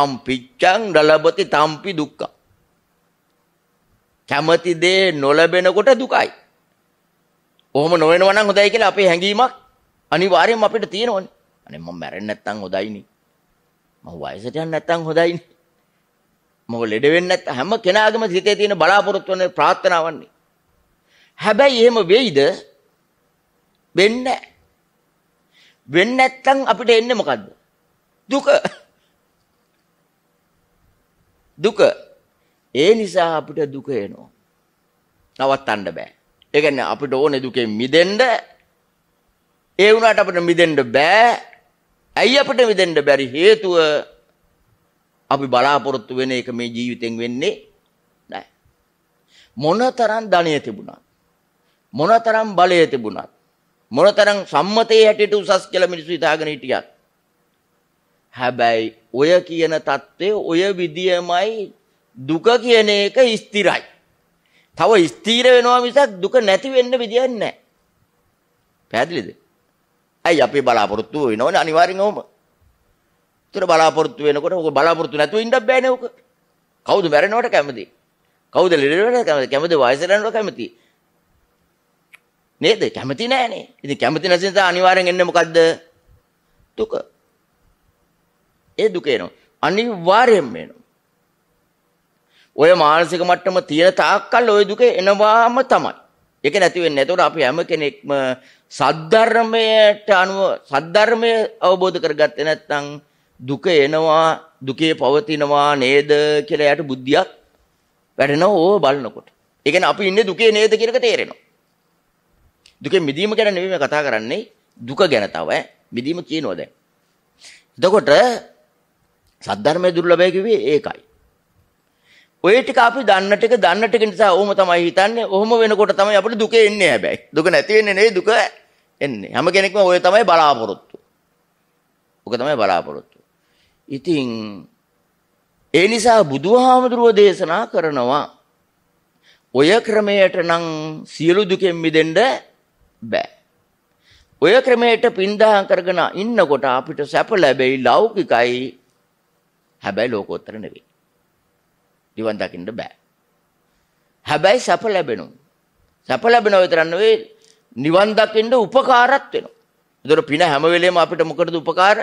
යම් පිච්ඡං දලබති තම්පි දුක්ඛ. කැමති දේ නොලැබෙනකොට දුකයි. ඔහොම නොවෙනවා නම් හොඳයි කියලා අපේ හැඟීමක් අනිවාර්යයෙන්ම අපිට තියෙනවනේ. අනේ මම මැරෙන්නේ නැත්තම් හොඳයිනේ. මම වයසට යන්නේ නැත්තම් හොඳයිනේ. මම ලෙඩ වෙන්නේ නැත්තම් හැම කෙනාගේම හිතේ තියෙන බලාපොරොත්තු වෙන ප්‍රාර්ථනාවන්නේ. හැබැයි එහෙම වෙයිද? වෙන්නේ නැහැ. වෙන්නේ නැත්නම් අපිට එන්නේ මොකද්ද? දුක. දුක. ඒ නිසා අපිට දුක එනවා. නවත්තන්න බෑ. ඒ කියන්නේ අපිට ඕනේ දුකෙන් මිදෙන්න. ඒ වුණාට අපිට මිදෙන්න බෑ. ඇයි අපිට මිදෙන්න බැරි හේතුව අපි බලාපොරොත්තු වෙන එක මේ ජීවිතෙන් වෙන්නේ නැහැ. මොනතරම් ධනිය තිබුණත් මොනතරම් බලය තිබුණත් මොනතරම් සම්මතයේ හැටියට උසස් කියලා මිනිස්සු හිතාගෙන හිටියත් හැබැයි ඔය කියන தત્ත්වය ඔය විදියමයි දුක කියන එක ස්ථිරයි. තව ස්ථිර වෙනවා මිසක් දුක නැති වෙන්න විදියක් නැහැ. පැහැදිලිද? ඇයි අපි බලාපොරොත්තු වෙනවනේ අනිවාර්යෙන් ඕම. ඒතර බලාපොරොත්තු වෙනකොට ඔක බලාපොරොත්තු නැතුව ඉන්නත් බෑනේ ඔක. කවුද මැරෙනවට කැමති? කවුද ලිරෙනවට කැමති? කැමති වයසට යනවට කැමති? නේද? කැමති නෑනේ. ඉතින් කැමති නැති නිසා අනිවාර්යෙන් එන්නේ මොකද්ද? දුක. ඒ දුක එනවා. අනිවාර්යෙන්ම එනවා. ඔය මානසික මට්ටම තියෙන තාක්කල් ওই දුක එනවාම තමයි. ඒක නැති වෙන්නේ. එතකොට අපි හැම කෙනෙක්ම සද්ධර්මයට අනුව සද්ධර්මය අවබෝධ කරගත්තේ නැත්නම් දුක එනවා, දුකේ පවතිනවා නේද කියලා යාට බුද්ධියක් වැඩෙනවා ඕව බලනකොට. ඒ කියන්නේ අපි ඉන්නේ දුකේ නේද කියන එක තේරෙනවා. දුකෙන් මිදීම ගැන නෙමෙයි කතා කරන්නේ දුක ගැන තව ඈ මිදීම කියනවා දැන්. එතකොට සද්ධර්මයේ දුර්ලභය කිව්වේ ඒකයි. ඔය ටික අපි දන්න ටික දන්න ටික නිසා ඔහොම තමයි හිතන්නේ. ඔහොම වෙනකොට තමයි අපිට දුක එන්නේ හැබැයි. දුක නැති වෙන්නේ නෙවෙයි දුක එන්නේ. හැම කෙනෙක්ම ඔය තමයි බලාපොරොත්තු. ඔක තමයි බලාපොරොත්තු. ඉතින් ඒ නිසා බුදුහාමුදුරුව දේශනා කරනවා ඔය ක්‍රමයට නම් සියලු දුකෙන් මිදෙන්න බෑ. ඔය ක්‍රමයට පින්දහම් කරගෙන ඉන්නකොට අපිට සැප ලැබෙයි ලෞකිකයි හැබැයි ලෝකෝත්තර නෙවෙයි. නිවන් දකින්න බෑ. හැබැයි සැප ලැබෙනු. සැප ලැබෙනව විතර නෙවෙයි නිවන් දකින්න උපකාරත් වෙනවා. ඒතර පින හැම වෙලෙම අපිට මොකටද උපකාර?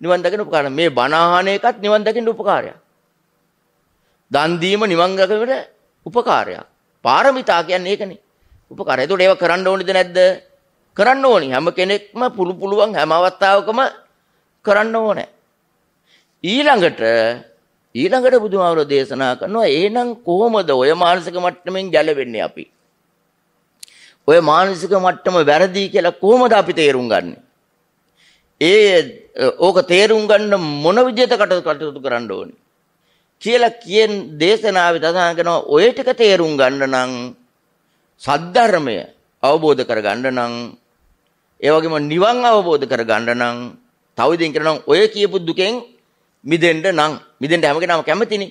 නිවන් දකින්න උපකාර. මේ බණ අහන එකත් නිවන් දකින්න උපකාරයක්. දන් දීම නිවන් දකින්නට උපකාරයක්. පාරමිතා කියන්නේ ඒකනේ. උපකාරය. එතකොට ඒවා කරන්න ඕනිද නැද්ද? කරන්න ඕනි. හැම කෙනෙක්ම පුළු පුළුවන් හැම අවස්ථාවකම කරන්න ඕනේ. ඊළඟට ඊළඟට බුදුහාමුදුරෝ දේශනා කරනවා එහෙනම් කොහොමද ඔය මානසික මට්ටමින් ගැලවෙන්නේ අපි? ඔය මානසික මට්ටම වැරදි කියලා කොහොමද අපි තේරුම් ගන්නෙ? ඒ ඕක තේරුම් ගන්න මොන විදිහට කටයුතු කරන්න ඕනේ කියලා කියන දේශනාවේ තථාගතයන් ඔය ටික තේරුම් ගන්න නම් සද්ධර්මය අවබෝධ කරගන්න නම් ඒ වගේම නිවන් අවබෝධ කරගන්න නම් තව දෙයක් කරනම් ඔය කියපු දුකෙන් මිදෙන්න නම් මිදෙන්න හැම කෙනාම කැමතිනේ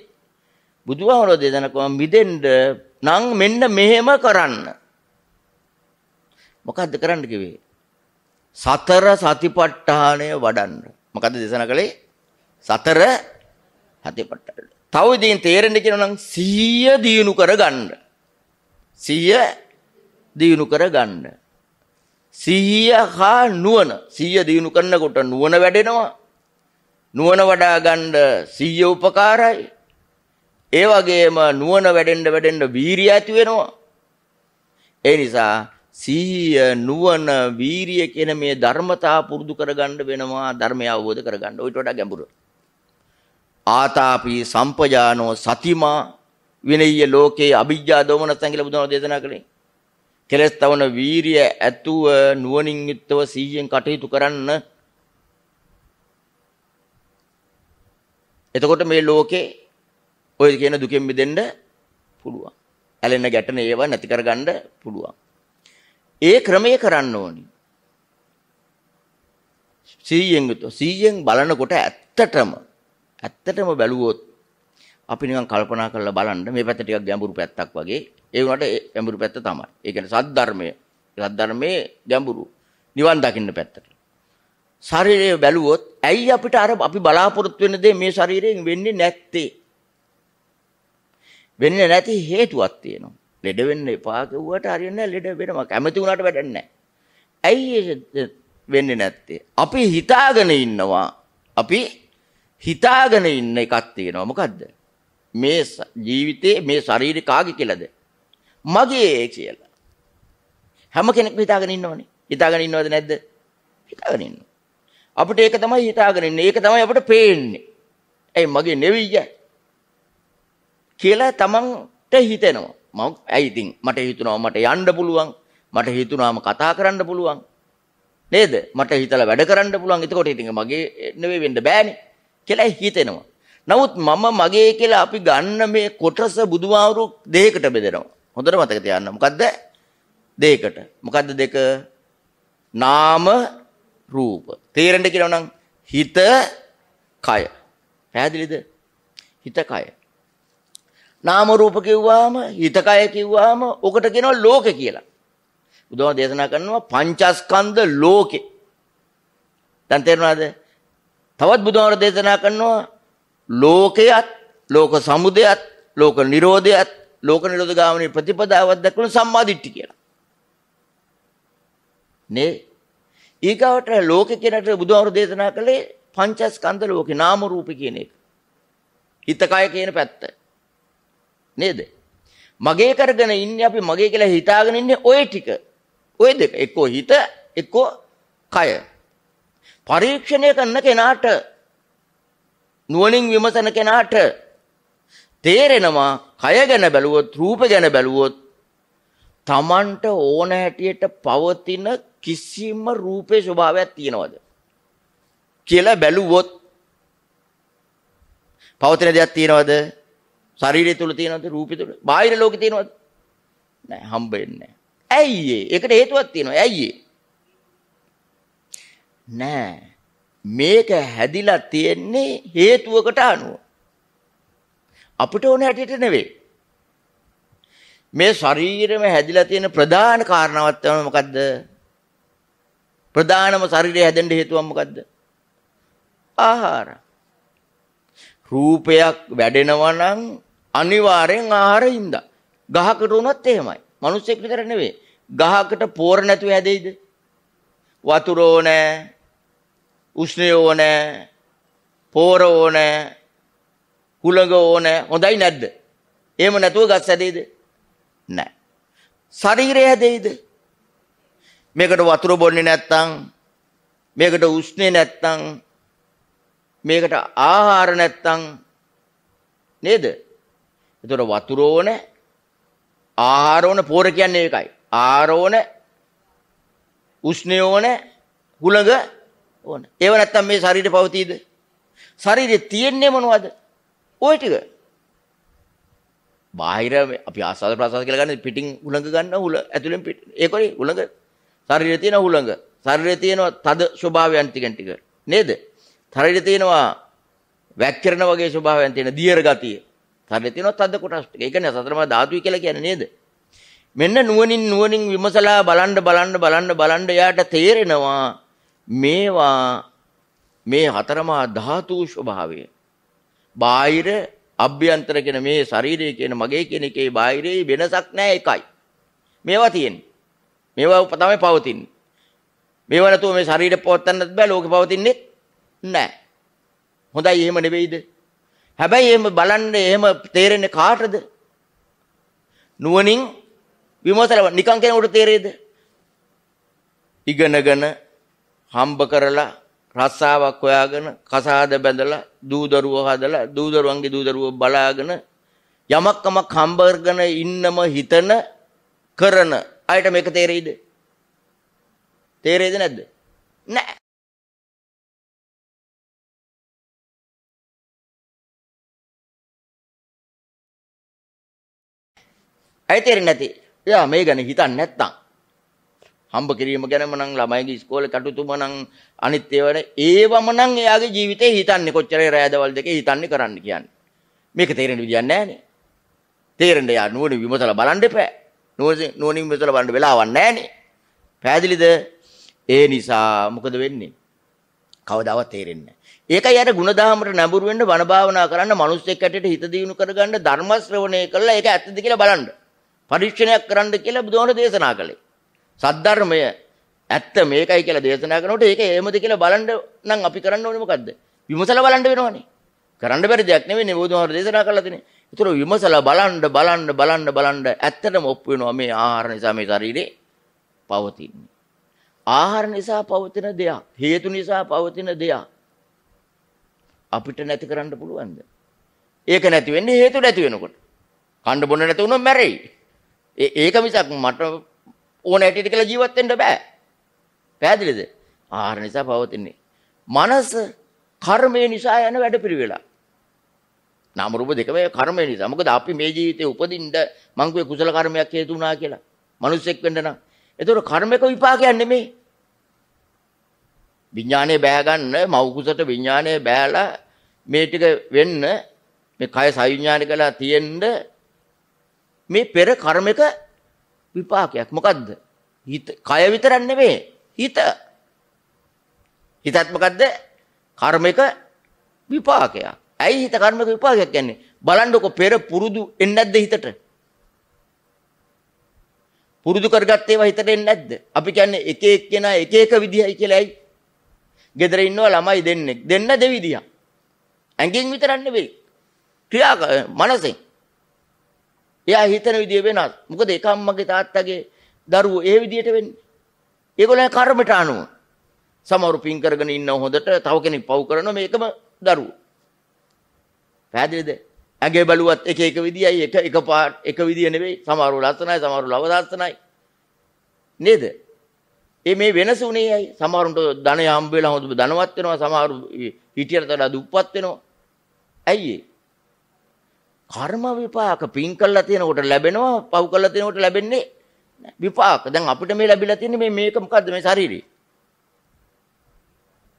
බුදුහාමරෝ දෙදෙනකෝ මිදෙන්න නම් මෙන්න මෙහෙම කරන්න මොකද්ද කරන්න කිව්වේ සතර සතිපට්ඨානය වඩන්න මොකද්ද දේශනා කළේ සතර සතිපට්ඨාන තව ඉතින් තේරෙන්න කියනනම් සිහිය දියුණු කරගන්න සිහිය දියුණු කරගන්න. සිහිය හා නුවණ සිහිය දියුණු කරනකොට නුවණ වැඩෙනවා. නුවණ වඩා ගන්න සිහිය උපකාරයි. ඒ වගේම නුවණ වැඩෙන්න වැඩෙන්න වීරිය ඇති වෙනවා. ඒ නිසා සිහිය නුවණ වීරිය කියන මේ ධර්මතා පුරුදු කරගන්න වෙනවා ධර්මය අවබෝධ කරගන්න. ඔයිට වඩා ගැඹුරු. ආතාපි සම්පජානෝ සතිමා විනය්‍ය ලෝකේ අභිජ්ජා දෝමනස්සන් කියලා බුදුහාම දේශනා කළේ. කෙලස් තවන වීරිය ඇතුව නුවණින් යුක්තව සීයෙන් කටයුතු කරන්න. එතකොට මේ ලෝකේ ඔය කියන දුකෙන් මිදෙන්න පුළුවන්. ඇලෙන ගැටෙන ඒවා නැති කරගන්න පුළුවන්. ඒ ක්‍රමයේ කරන්න ඕනි. සීයෙන් යුක්තව සීයෙන් බලනකොට ඇත්තටම ඇත්තටම බැලුවොත් අපි නිකන් කල්පනා කරලා බලන්න මේ පැත්ත ටිකක් ගැඹුරු පැත්තක් වගේ. ඒ වුණාට ඒ ගැඹුරු පැත්ත තමයි. ඒ කියන්නේ සද්ධර්මය. සද්ධර්මයේ ගැඹුරු නිවන් දකින්න පැත්තට. ශරීරය බැලුවොත් ඇයි අපිට අර අපි බලාපොරොත්තු වෙන දේ මේ ශරීරයෙන් වෙන්නේ නැත්තේ? වෙන්නේ නැති හේතුවක් තියෙනවා. ලෙඩ වෙන්න එපා කිව්වට හරියන්නේ නැහැ. ලෙඩ වෙනවා. කැමති වුණාට වැඩක් නැහැ. ඇයි වෙන්නේ නැත්තේ? අපි හිතාගෙන ඉන්නවා. අපි හිතාගෙන ඉන්න එකක් තියෙනවා. මොකද්ද? මේ ජීවිතේ මේ ශරීරය කාගේ කියලාද? මගේ කියලා. හැම කෙනෙක්ම හිතාගෙන ඉන්නවනේ. හිතාගෙන ඉන්නවද නැද්ද? හිතාගෙන ඉන්නවා. අපිට ඒක තමයි හිතාගෙන ඉන්නේ. ඒක තමයි අපිට පේන්නේ. ඇයි මගේ නෙවෙයි යයි. කියලා තමන්ට හිතෙනවා. මම ඇයි ඉතින් මට හිතුණා මට යන්න පුළුවන්. මට හිතුණාම කතා කරන්න පුළුවන්. නේද? මට හිතලා වැඩ කරන්න පුළුවන්. එතකොට ඉතින් මගේ නෙවෙයි වෙන්න බෑනේ කියලා හිතෙනවා. නමුත් මම මගේ කියලා අපි ගන්න මේ කොටස බුදුහාමුදුරු දෙයකට බෙදෙනවා. හොඳට මතක තියාගන්න. මොකද්ද? දෙයකට. මොකද්ද දෙක? නාම රූප. තේරෙන්න කියලා නම් හිත කය. පැහැදිලිද? හිත කය. නාම රූප කිව්වාම හිත කය කිව්වාම ඔකට කියනවා ලෝක කියලා. බුදුහාම දේශනා කරනවා පංචස්කන්ධ ලෝකේ. දැන් තේරුණාද? තවත් බුදුහාම දේශනා කරනවා ලෝකයත් ලෝක සමුදයත් ලෝක නිරෝධයත් ලෝක නිරෝධ ගාමිනී ප්‍රතිපදාවත් දක්වන සම්මාදිට්ඨිය කියලා. නේ ඊගාවට ලෝකේ කියනට බුදුහාමුදුරු දේශනා කළේ පංචස්කන්ධ ලෝකේ නාම රූප කියන එක. හිත කය කියන පැත්ත. නේද? මගේ කරගෙන ඉන්නේ අපි මගේ කියලා හිතාගෙන ඉන්නේ ওই ටික. ওই දෙක. එක්කෝ හිත, එක්කෝ කය. පරීක්ෂණය කරන කෙනාට නුවණින් විමසන කෙනාට තේරෙනවා කය ගැන බැලුවොත් රූප ගැන බැලුවොත් Tamanට ඕන හැටියට පවතින කිසිම රූපේ ස්වභාවයක් තියනවද කියලා බැලුවොත් පවතින දෙයක් තියනවද ශරීරය තුල තියනවද රූපය තුල බාහිර ලෝකෙ තියනවද නෑ හම්බෙන්නේ නෑ ඇයි ඒකට හේතුවක් තියනවා ඇයි නෑ මේක හැදිලා තියෙන්නේ හේතුවකට අනුව. අපිට ඕන හැටියට නෙවෙයි. මේ ශරීරෙම හැදිලා තියෙන ප්‍රධාන කාරණාවක් තමයි මොකද්ද? ප්‍රධානම ශරීරය හැදෙන්න හේතුව මොකද්ද? ආහාර. රූපයක් වැඩෙනවා නම් අනිවාර්යෙන් ආහාරින්ද. ගහකට වුණත් එහෙමයි. මිනිස්සෙක් විතර නෙවෙයි. ගහකට පෝර නැතුව හැදෙයිද? වතුරෝ නැහැ. උෂ්ණය ඕන පෝර ඕන හුළඟ ඕන හොඳයි නැද්ද? එහෙම නැතුව ගස් හැදෙයිද? නැහැ. ශරීරය හැදෙයිද? මේකට වතුර බොන්නේ නැත්නම් මේකට උෂ්ණේ නැත්නම් මේකට ආහාර නැත්නම් නේද? ඒතර වතුර ඕන ආහාර ඕන පෝර කියන්නේ ඒකයි. ආහාර ඕන උෂ්ණය ඕන හුළඟ ඕන. ඒව නැත්තම් මේ ශරීරේ පවතීද? ශරීරේ තියෙන්නේ මොනවද? ওই ටික. බාහිර අපි ආස්වාද ප්‍රසවාස කියලා ගන්න පිටින් උලඟ ගන්න උල ඇතුලෙන් පිට. ඒකනේ උලඟ ශරීරේ තියෙන උලඟ. ශරීරේ තියෙන තද ස්වභාවයන් ටිකෙන් ටික. නේද? ශරීරේ තියෙනවා වැක්කිරණ වගේ ස්වභාවයන් තියෙන දියර ගතිය. ශරීරේ තියෙනවා තද කොටස් ටික. ඒකනේ සතරමා ධාතුයි කියලා කියන්නේ නේද? මෙන්න නුවණින් නුවණින් විමසලා බලන්න බලන්න බලන්න බලන්න යාට තේරෙනවා මේවා මේ හතරමා ධාතු ස්වභාවය බාහිර අභ්‍යන්තර කියන මේ ශරීරය කියන මගේ කියන එකේ බාහිරේ වෙනසක් නැහැ එකයි. මේවා තියෙන්නේ. මේවා තමයි පවතින්නේ. මේව නැතුව මේ ශරීරය පවත්න්නත් බෑ ලෝකෙ පවතින්නේ නැහැ. හොඳයි එහෙම නෙවෙයිද? හැබැයි එහෙම බලන්න එහෙම තේරෙන්නේ කාටද? නුවණින් විමසලා නිකන් කෙනෙකුට තේරෙයිද? ඉගෙනගෙන හම්බ කරලා රස්සාවක් හොයාගෙන කසාද බැඳලා දූදරුව හදලා දූදරුවන්ගේ දූදරුව බලාගෙන යමක් කමක් හම්බ කරගෙන ඉන්නම හිතන කරන අයට මේක තේරෙයිද? තේරෙයිද නැද්ද? නෑ. ඇයි තේරෙන්නේ නැති? එයා මේ ගැන හිතන්නේ නැත්තම් හම්බ කිරීම ගැනම නම් ළමයිගේ ඉස්කෝලේ කටයුතුම නම් අනිත් ඒවට ඒවම නම් එයාගේ ජීවිතේ හිතන්නේ කොච්චර රෑදවල් දෙකේ හිතන්නේ කරන්න කියන්නේ. මේක තේරෙන විදියක් නැහැනේ. තේරෙන්න යා නුවණ විමසලා බලන්න එපා. නුවණ නුවණින් විමසලා බලන්න වෙලාවක් නැහැනේ. පැහැදිලිද? ඒ නිසා මොකද වෙන්නේ? කවදාවත් තේරෙන්නේ ඒකයි අර ಗುಣධාමර නැඹුරු වෙන්න වන භාවනා කරන්න මිනිස්සෙක් ඇටට හිත දියුණු කරගන්න ධර්ම ශ්‍රවණය කළා ඒක ඇත්තද කියලා බලන්න. පරීක්ෂණයක් කරන්න කියලා බුදුහාම දේශනා කළේ. සද්ධර්මය ඇත්ත මේකයි කියලා දේශනා කරනකොට ඒක එහෙමද කියලා බලන්න නම් අපි කරන්න ඕනේ මොකද්ද? විමසලා බලන්න වෙනවනේ. කරන්න බැරි දෙයක් නෙවෙයි බුදුහාමර දේශනා කරලා තියෙන්නේ. ඒතර විමසලා බලන්න බලන්න බලන්න බලන්න ඇත්තටම ඔප්පු වෙනවා මේ ආහාර නිසා මේ ශරීරේ පවතින්නේ. ආහාර නිසා පවතින දෙයක්, හේතු නිසා පවතින දෙයක් අපිට නැති කරන්න පුළුවන්ද? ඒක නැති වෙන්නේ හේතු නැති වෙනකොට. කන්න බොන්න නැති වුණොත් මැරෙයි. ඒක මිසක් මට ඕන ඇටිට කියලා ජීවත් වෙන්න බෑ. පැහැදිලිද? ආහාර නිසා පවතින්නේ. මනස කර්මය නිසා යන වැඩපිළිවෙලා. නාම රූප දෙකම කර්මය නිසා. මොකද අපි මේ ජීවිතේ උපදින්න මං කියේ කුසල කර්මයක් හේතු වුණා කියලා. මිනිස්සෙක් වෙන්න නම්. ඒතකොට කර්මක විපාකයක් නෙමෙයි. විඥානය බෑ ගන්න මව් කුසට විඥානය බෑලා මේ ටික වෙන්න මේ කය සවිඥානිකලා තියෙන්න මේ පෙර කර්මක විපාකයක්. මොකද්ද? හිත කය විතරක් නෙමෙයි හිත. හිතත් මොකද්ද? කර්මයක විපාකයක්. ඇයි හිත කර්මයක විපාකයක් කියන්නේ? බලන්නකො පෙර පුරුදු එන්නේ නැද්ද හිතට? පුරුදු කරගත්ත ඒවා හිතට එන්නේ නැද්ද? අපි කියන්නේ එක එක කෙනා එක එක විදිහයි කියලා ඇයි? ගෙදර ඉන්නවා ළමයි දෙන්නෙක්. දෙන්න දෙවිදියක්. ඇඟෙන් විතරක් නෙවෙයි. ක්‍රියා මනසෙන්. එයා හිතන විදිය වෙනස්. මොකද එක අම්මගේ තාත්තගේ දරුවෝ ඒ විදියට වෙන්නේ. ඒගොල්ලෝ කර්මට අනුව. සමහරු පින් කරගෙන ඉන්න හොඳට තව කෙනෙක් පව් කරන මේකම දරුවෝ. පැහැදිලිද? ඇගේ බැලුවත් එක එක විදියයි එක එක පාට එක විදිය නෙවෙයි. සමහරු ලස්සනයි, සමහරු ලවදාස්සනයි. නේද? ඒ මේ වෙනස උනේ ඇයි? සමහරුන්ට ධනය හම්බ වෙලා හොඳ ධනවත් වෙනවා, සමහරු හිටියට වඩා දුප්පත් වෙනවා. ඇයි ඒ? කර්ම විපාක පින් කළා තියෙනකොට ලැබෙනවා පව් කළා තියෙනකොට ලැබෙන්නේ විපාක. දැන් අපිට මේ ලැබිලා තියෙන්නේ මේ මේක මොකද්ද මේ ශරීරේ?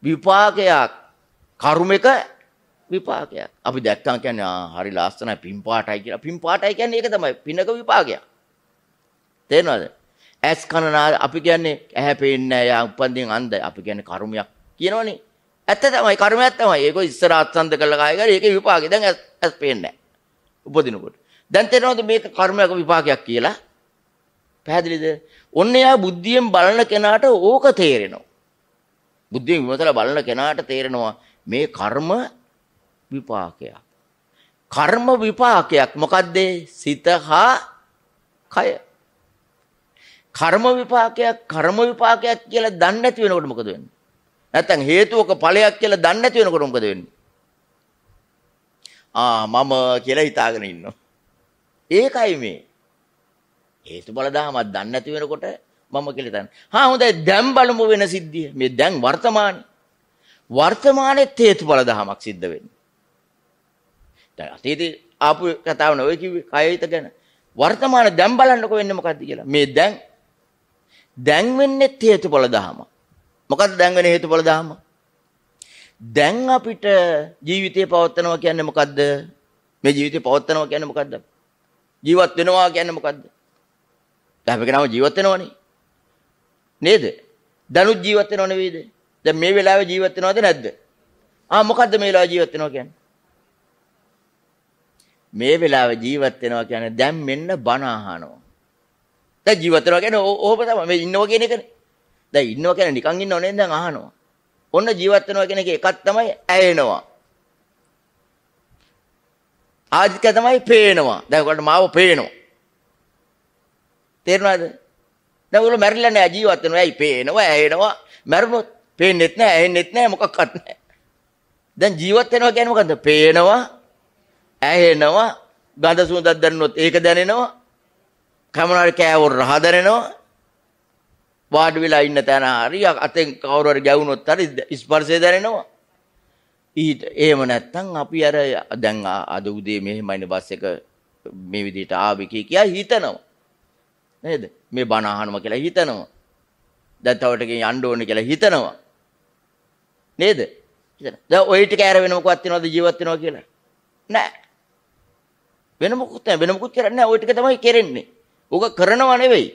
විපාකයක්. කර්මයක විපාකයක්. අපි දැක්කම කියන්නේ හරි ලාස්සනයි පින් පාටයි කියලා. පින් පාටයි කියන්නේ ඒක තමයි. පිනක විපාකයක්. තේරෙනවද? ඇස් කන අපි කියන්නේ ඇහැ පේන්නේ නැහැ. යා උපන්දින් අන්ධයි. අපි කියන්නේ කර්මයක් කියනවනේ. ඇත්ත තමයි කර්මයක් තමයි. ඒක ඉස්සර අත්සන්ද කළා කායගාරේ ඒකේ විපාකේ. දැන් ඇස් පේන්නේ නැහැ. උපදිනකොට. දැන් තේරෙනවද මේක කර්මයක විපාකයක් කියලා? පැහැදිලිද? ඔන්න යා බුද්ධියෙන් බලන කෙනාට ඕක තේරෙනවා. බුද්ධියෙන් විමසලා බලන කෙනාට තේරෙනවා මේ කර්ම විපාකයක්. කර්ම විපාකයක් මොකද්ද? සිත හා කය. කර්ම විපාකයක් කර්ම විපාකයක් කියලා දන්නේ නැති වෙනකොට මොකද වෙන්නේ? නැත්තම් හේතුවක ඵලයක් කියලා දන්නේ නැති වෙනකොට මොකද වෙන්නේ? ආ මම කියලා හිතාගෙන ඉන්නවා. ඒකයි මේ. හේතු බල දහමක් දන්නේ නැති වෙනකොට මම කියලා තන. හා හොඳයි දැන් බලමු වෙන සිද්ධිය. මේ දැන් වර්තමානයේ. වර්තමානයේ හේතු බල දහමක් සිද්ධ වෙන්නේ. දැන් අතීතේ ආපු කතාව නෝ ඔය කිව්වේ කයිත ගැන. වර්තමාන දැන් බලන්නකො වෙන්නේ මොකද්ද කියලා. මේ දැන් දැන් වෙන්නේ හේතුඵල දහම. මොකද්ද දැන් වෙන්නේ හේතුඵල දහම? දැන් අපිට ජීවිතේ පවත්නවා කියන්නේ මොකද්ද? මේ ජීවිතේ පවත්නවා කියන්නේ මොකද්ද? ජීවත් වෙනවා කියන්නේ මොකද්ද? දැන් අපි කියනවා ජීවත් වෙනවනේ. නේද? දැනුත් ජීවත් වෙනව නෙවෙයිද? දැන් මේ වෙලාවේ ජීවත් වෙනවද නැද්ද? ආ මොකද්ද මේ වෙලාවේ ජීවත් වෙනවා කියන්නේ? මේ වෙලාවේ ජීවත් වෙනවා කියන්නේ දැන් මෙන්න බණ අහනවා. දැන් ජීවත් වෙනවා කියන්නේ ඕක තමයි මේ ඉන්නවා කියන එකනේ. දැන් ඉන්නවා කියන්නේ නිකන් ඉන්නව නෙවෙයි දැන් අහනවා. ඔන්න ජීවත් වෙනවා කියන එක එකක් තමයි ඇයෙනවා. ආධික තමයි පේනවා. දැන් ඔයාලට මාව පේනවා. තේරුණාද? දැන් ඔයගොල්ලෝ මැරිලා නැහැ ජීවත් වෙනවා. ඇයි පේනවා, ඇයෙනවා. මැරුණොත් පේන්නෙත් නැහැ, ඇයෙන්නෙත් නැහැ, මොකක්වත් නැහැ. දැන් ජීවත් වෙනවා කියන්නේ මොකද්ද? පේනවා, ඇයෙනවා, ගඳ සුවඳක් දැනෙනොත් ඒක දැනෙනවා. කමනාර කෑවොත් රහ දැනෙනවා. වාඩි වෙලා ඉන්න තැන හරි අතෙන් කවුරු හරි ගැවුනොත් හරි ස්පර්ශය දැනෙනවා. ඊට එහෙම නැත්නම් අපි අර දැන් අද උදේ මෙහෙමයිනේ බස් එක මේ විදිහට ආවේ කියලා හිතනවා. නේද? මේ බණ අහනවා කියලා හිතනවා. දැන් තව ටිකකින් යන්න ඕනේ කියලා හිතනවා. නේද? හිතනවා. දැන් ওই ටික ඇර වෙන මොකක්වත් තියනවද ජීවත් වෙනවා කියලා? නෑ. වෙන මොකුත් නෑ. වෙන මොකුත් කරන්නේ නෑ. ওই ටික තමයි කරන්නේ. ඕක කරනව නෙවෙයි.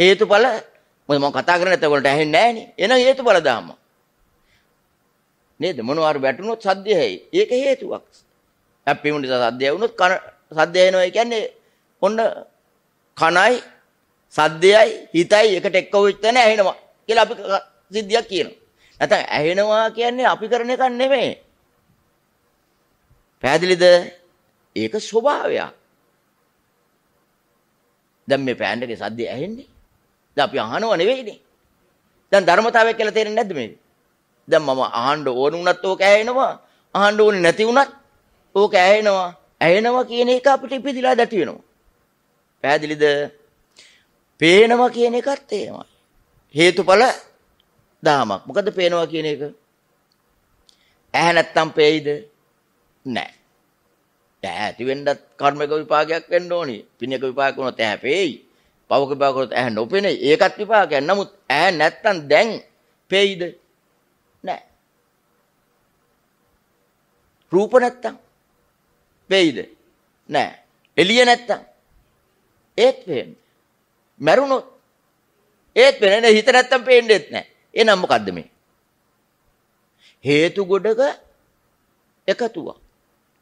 හේතුඵල මොකද මම කතා කරන්නේ නැත්නම් ඔයගොල්ලන්ට ඇහෙන්නේ නැහනේ. එහෙනම් හේතුඵල ධර්ම. නේද? මොනවා හරි වැටුනොත් සද්දය ඇයි? ඒක හේතුවක්. හැප්පීම නිසා සද්දය වුණොත් කන සද්දය එනවා කියන්නේ ඔන්න කනයි සද්දයයි හිතයි එකට එක්ක වෙච්ච තැන ඇහෙනවා කියලා අපි සිද්ධියක් කියනවා. නැත්නම් ඇහෙනවා කියන්නේ අපි කරන එකක් නෙමෙයි. පැහැදිලිද? ඒක ස්වභාවයක්. දැන් මේ පෑන් එකේ සද්දය ඇහෙන්නේ දැන් අපි අහනව නෙවෙයිනේ. දැන් ධර්මතාවය කියලා තේරෙන්නේ නැද්ද මේක? දැන් මම අහන්න ඕන වුණත් ඕක ඇහෙනවා. අහන්න ඕනේ නැති වුණත් ඕක ඇහෙනවා. ඇහෙනවා කියන එක අපිට ඉපිදිලා දැටි වෙනවා. පැහැදිලිද? පේනවා කියන එකත් එහෙමයි. හේතුඵල දහමක්. මොකද පේනවා කියන එක? ඇහැ නැත්තම් පේයිද? නැහැ. ඇහැ ඇති වෙන්නත් කර්මක විපාකයක් වෙන්න ඕනි. පින්නක විපාක වුණොත් ඇහැ පේයි. පවක බව කරොත් ඇහැ නොපෙනේ. ඒකත් විපාකයක්. නමුත් ඇහැ නැත්තම් දැන් පෙයිද? නෑ. රූප නැත්තම් පෙයිද? නෑ. එළිය නැත්තම් ඒත් පේන්නේ. මැරුණොත් ඒත් පේන්නේ නෑ. හිත නැත්තම් පේන්නේත් නෑ. එහෙනම් මොකද්ද මේ? හේතු ගොඩක එකතුවක්.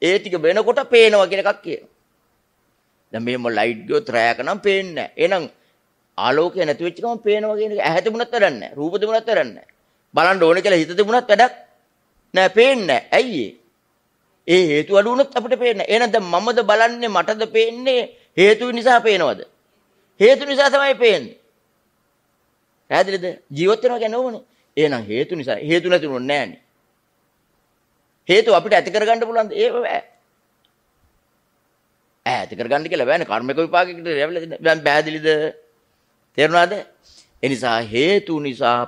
ඒ ටික වෙනකොට පේනවා කියන එකක් කියනවා. දැන් මේම ලයිට් ගියොත් රෑක නම් පේන්නේ නැහැ. එහෙනම් ආලෝකය නැති වෙච්ච ගමන් පේනවා කියන එක ඇහැ තිබුණත් වැඩක් නැහැ. රූප තිබුණත් වැඩක් නැහැ. බලන්න ඕනේ කියලා හිත තිබුණත් වැඩක් නැහැ. පේන්නේ නැහැ. ඇයි ඒ හේතු අඩු වුණොත් අපිට පේන්නේ නැහැ. එහෙනම් දැන් මමද බලන්නේ මටද පේන්නේ හේතු නිසා පේනවද? හේතු නිසා තමයි පේන්නේ. පැහැදිලිද? ජීවත් වෙනවා කියන්නේ ඕනේ. එහෙනම් හේතු නිසා හේතු නැතුනොත් නැහැනේ. හේතු අපිට ඇති කරගන්න පුළුවන් ඒ ඈත කරගන්න කියලා බෑනේ කර්මික විපාකයකට ලැබෙලා බෑදිලිද තේරුණාද ඒ නිසා හේතු නිසා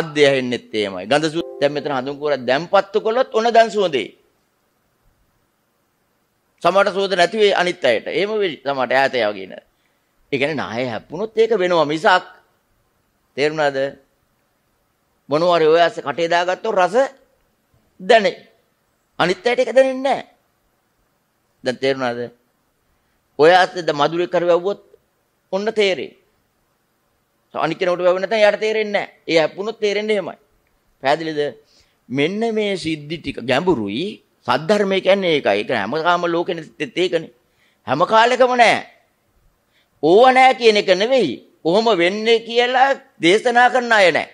සද්දය හෙන්නෙත් එමය ගඳ සුවඳ දැන් මෙතන හඳුන් කෝර දැම්පත්තු කළොත් ඔන දැන් සුවඳේ සමහරට සුවඳ නැති වෙයි අනිත් අයට එහෙම වෙයි සමහරට ඈත යවගෙන ඒ කියන්නේ නාය හැප්පුණොත් ඒක වෙනවා මිසක් තේරුණාද මොනවා හරි ඔය ඇස්සේ කටේ දාගත්තොත් රස දැනේ අනිත් අයට ඒක දැනෙන්නේ නැහැ දැන් තේරුණාද ඔය අතද මදුරේ කර වැව්වොත් ඔන්න තේරෙයි. අනික් කෙනෙකුට වැවෙන්නේ නැත්නම් එයාට තේරෙන්නේ නැහැ. ඒ හැප්පුණොත් තේරෙන්නේ එහෙමයි. පැහැදිලිද? මෙන්න මේ සිද්ධි ටික ගැඹුරුයි. සද්ධර්මය කියන්නේ ඒකයි. ඒක හැම කාම ලෝකෙනෙත් ඒකනේ. හැම කාලෙකම නැහැ. ඕව නැහැ කියන එක නෙවෙයි. ඔහොම වෙන්නේ කියලා දේශනා කරන අය නැහැ.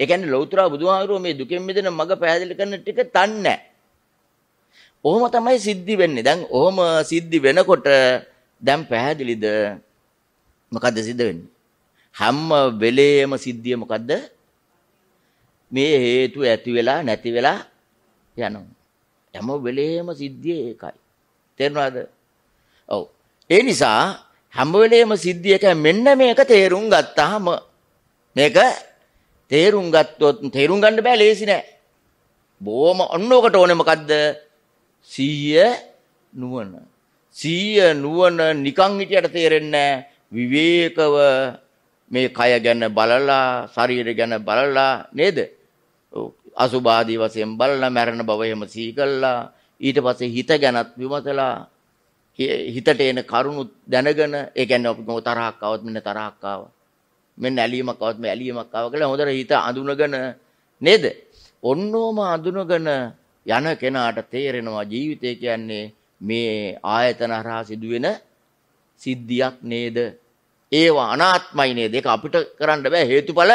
ඒ කියන්නේ ලෞතර බුදුහාමුදුරුවෝ මේ දුකෙන් මිදෙන මඟ පැහැදිලි කරන ටික තන්නේ නැහැ. ඔහොම තමයි සිද්ධි වෙන්නේ. දැන් ඔහොම සිද්ධි වෙනකොට දැන් පැහැදිලිද මොකද්ද සිද්ධ වෙන්නේ? හැම වෙලේම සිද්ධිය මොකද්ද? මේ හේතු ඇති වෙලා නැති වෙලා යනවා. හැම වෙලේම සිද්ධිය ඒකයි. තේරෙනවද? ඔව්. ඒ නිසා හැම වෙලේම සිද්ධිය එක මෙන්න මේක තේරුම් ගත්තාම මේක තේරුම් ගත්තොත් තේරුම් ගන්න බෑ ලේසි නෑ. බොහොම ඔන්නෝකට ඕනේ මොකද්ද? සීය නුවණ. සීය නුවණ නිකන් හිටියට තේරෙන්නේ විවේකව මේ කය ගැන බලලා ශරීරය ගැන බලලා නේද? අසුභාදී වශයෙන් බලලා මරණ බව එහෙම සිහි කළා. ඊට පස්සේ හිත ගැනත් විමසලා හිතට එන කරුණු දැනගෙන ඒ කියන්නේ ඔබ තරහක් આવත් මෙන්න තරහක් ආවා. මෙන්න ඇලීමක් આવත් මේ ඇලීමක් ආවා කියලා හොඳට හිත අඳුනගෙන නේද? ඔන්නෝම අඳුනගෙන යන කෙනාට තේරෙනවා ජීවිතය කියන්නේ මේ ආයතන හරහා සිදුවෙන සිද්ධියක් නේද? ඒවා අනාත්මයි නේද? ඒක අපිට කරන්න බෑ හේතුඵල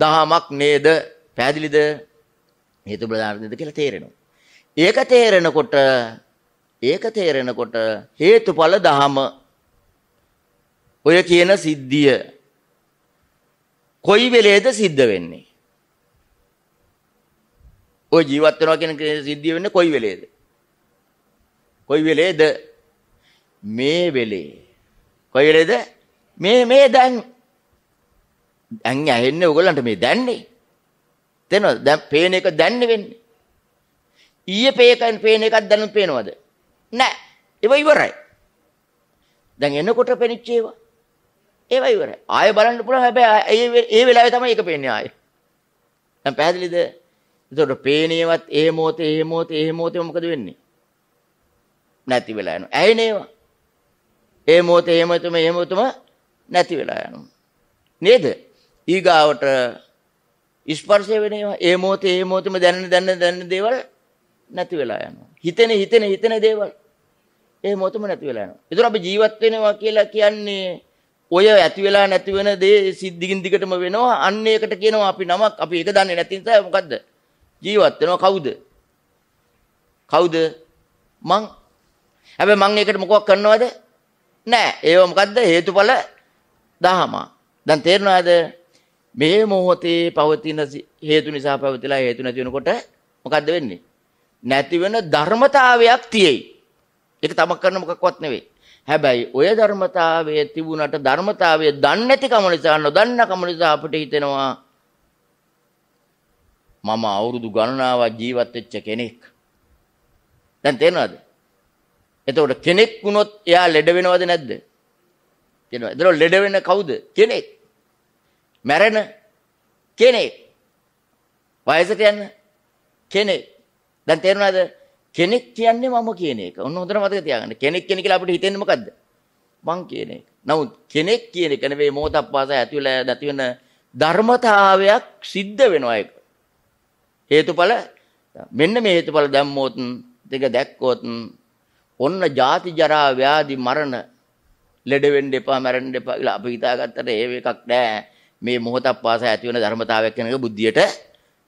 දහමක් නේද? පැහැදිලිද? හේතුඵල දහමක් නේද කියලා තේරෙනවා. ඒක තේරෙනකොට ඒක තේරෙනකොට හේතුඵල දහම ඔය කියන සිද්ධිය කොයි වෙලේද සිද්ධ වෙන්නේ? ඔය ජීවත් වෙනවා කියන සිද්ධිය වෙන්නේ කොයි වෙලේද? කොයි වෙලේද? මේ වෙලේ. කොයි වෙලේද? මේ මේ දැන්. දැන් ඇහෙන්නේ ඔයගොල්ලන්ට මේ දැන්නේ. තේනවද? දැන් පේන එක දැන්නේ වෙන්නේ. ඊයේ පේකන් පේන එකක් දැනුත් පේනවද? නැහැ. ඒව ඉවරයි. දැන් එනකොට පෙනිච්ච ඒවා. ඒවා ඉවරයි. ආයෙ බලන්න පුළුවන් හැබැයි ඒ වෙලාවේ තමයි ඒක පේන්නේ ආයෙ. දැන් පැහැදිලිද? එතකොට පේනේවත් ඒ මොහොතේ ඒ මොහොතේ ඒ මොහොතේ මොකද වෙන්නේ? නැති වෙලා යනවා. ඇයි නේවා? ඒ මොහොතේ ඒ මොහොතම ඒ මොහොතම නැති වෙලා යනවා. නේද? ඊගාවට ස්පර්ශය වෙනේවා. ඒ මොහොතේ ඒ මොහොතම දැනෙන දැනෙන දැනෙන දේවල් නැති වෙලා යනවා. හිතෙන හිතෙන හිතෙන දේවල් ඒ මොහොතම නැති වෙලා යනවා. ඒතර අපි ජීවත් වෙනවා කියලා කියන්නේ ඔය ඇති වෙලා නැති වෙන දේ සිද්ධින් දිගටම වෙනවා. අන්න ඒකට කියනවා අපි නමක් අපි ඒක දන්නේ නැති නිසා මොකද්ද? ජීවත් වෙනවා කවුද? කවුද? මං. හැබැයි මං ඒකට මොකක් කරනවද? නෑ. ඒව මොකද්ද? හේතුඵල දහම. දැන් තේරෙනවද? මේ මොහොතේ පවතින හේතු නිසා පවතිලා හේතු නැති වෙනකොට මොකද්ද වෙන්නේ? නැති වෙන ධර්මතාවයක් තියෙයි. ඒක තම කරන මොකක්වත් නෙවෙයි. හැබැයි ඔය ධර්මතාවයේ තිබුණට ධර්මතාවය දන්නේ නැති කම නිසා නොදන්න කම නිසා අපිට හිතෙනවා මම අවුරුදු ගණනාවක් ජීවත් වෙච්ච කෙනෙක්. දැන් තේරෙනවද? එතකොට කෙනෙක් වුණොත් එයා ලෙඩ වෙනවද නැද්ද? තේරෙනවද? එතකොට ලෙඩ වෙන කවුද? කෙනෙක්. මැරෙන කෙනෙක්. වයසට යන කෙනෙක්. දැන් තේරෙනවද? කෙනෙක් කියන්නේ මම කියන එක. ඔන්න හොඳට මතක තියාගන්න. කෙනෙක් කියන කියලා අපිට හිතෙන්නේ මොකද්ද? මං කියන එක. නමුත් කෙනෙක් කියන එක නෙවෙයි මොහොතක් පාසා ඇති වෙලා දති වෙන ධර්මතාවයක් සිද්ධ වෙනවා ඒක. හේතුඵල මෙන්න මේ හේතුඵල දැම්මොත් දෙක දැක්කොත් ඔන්න ජාති ජරා ව්‍යාධි මරණ ලෙඩ වෙන්න එපා මැරෙන්න එපා කියලා අපි හිතාගත්තට ඒව එකක් නෑ මේ මොහොතක් පාසා ඇති වෙන ධර්මතාවයක් කියන එක බුද්ධියට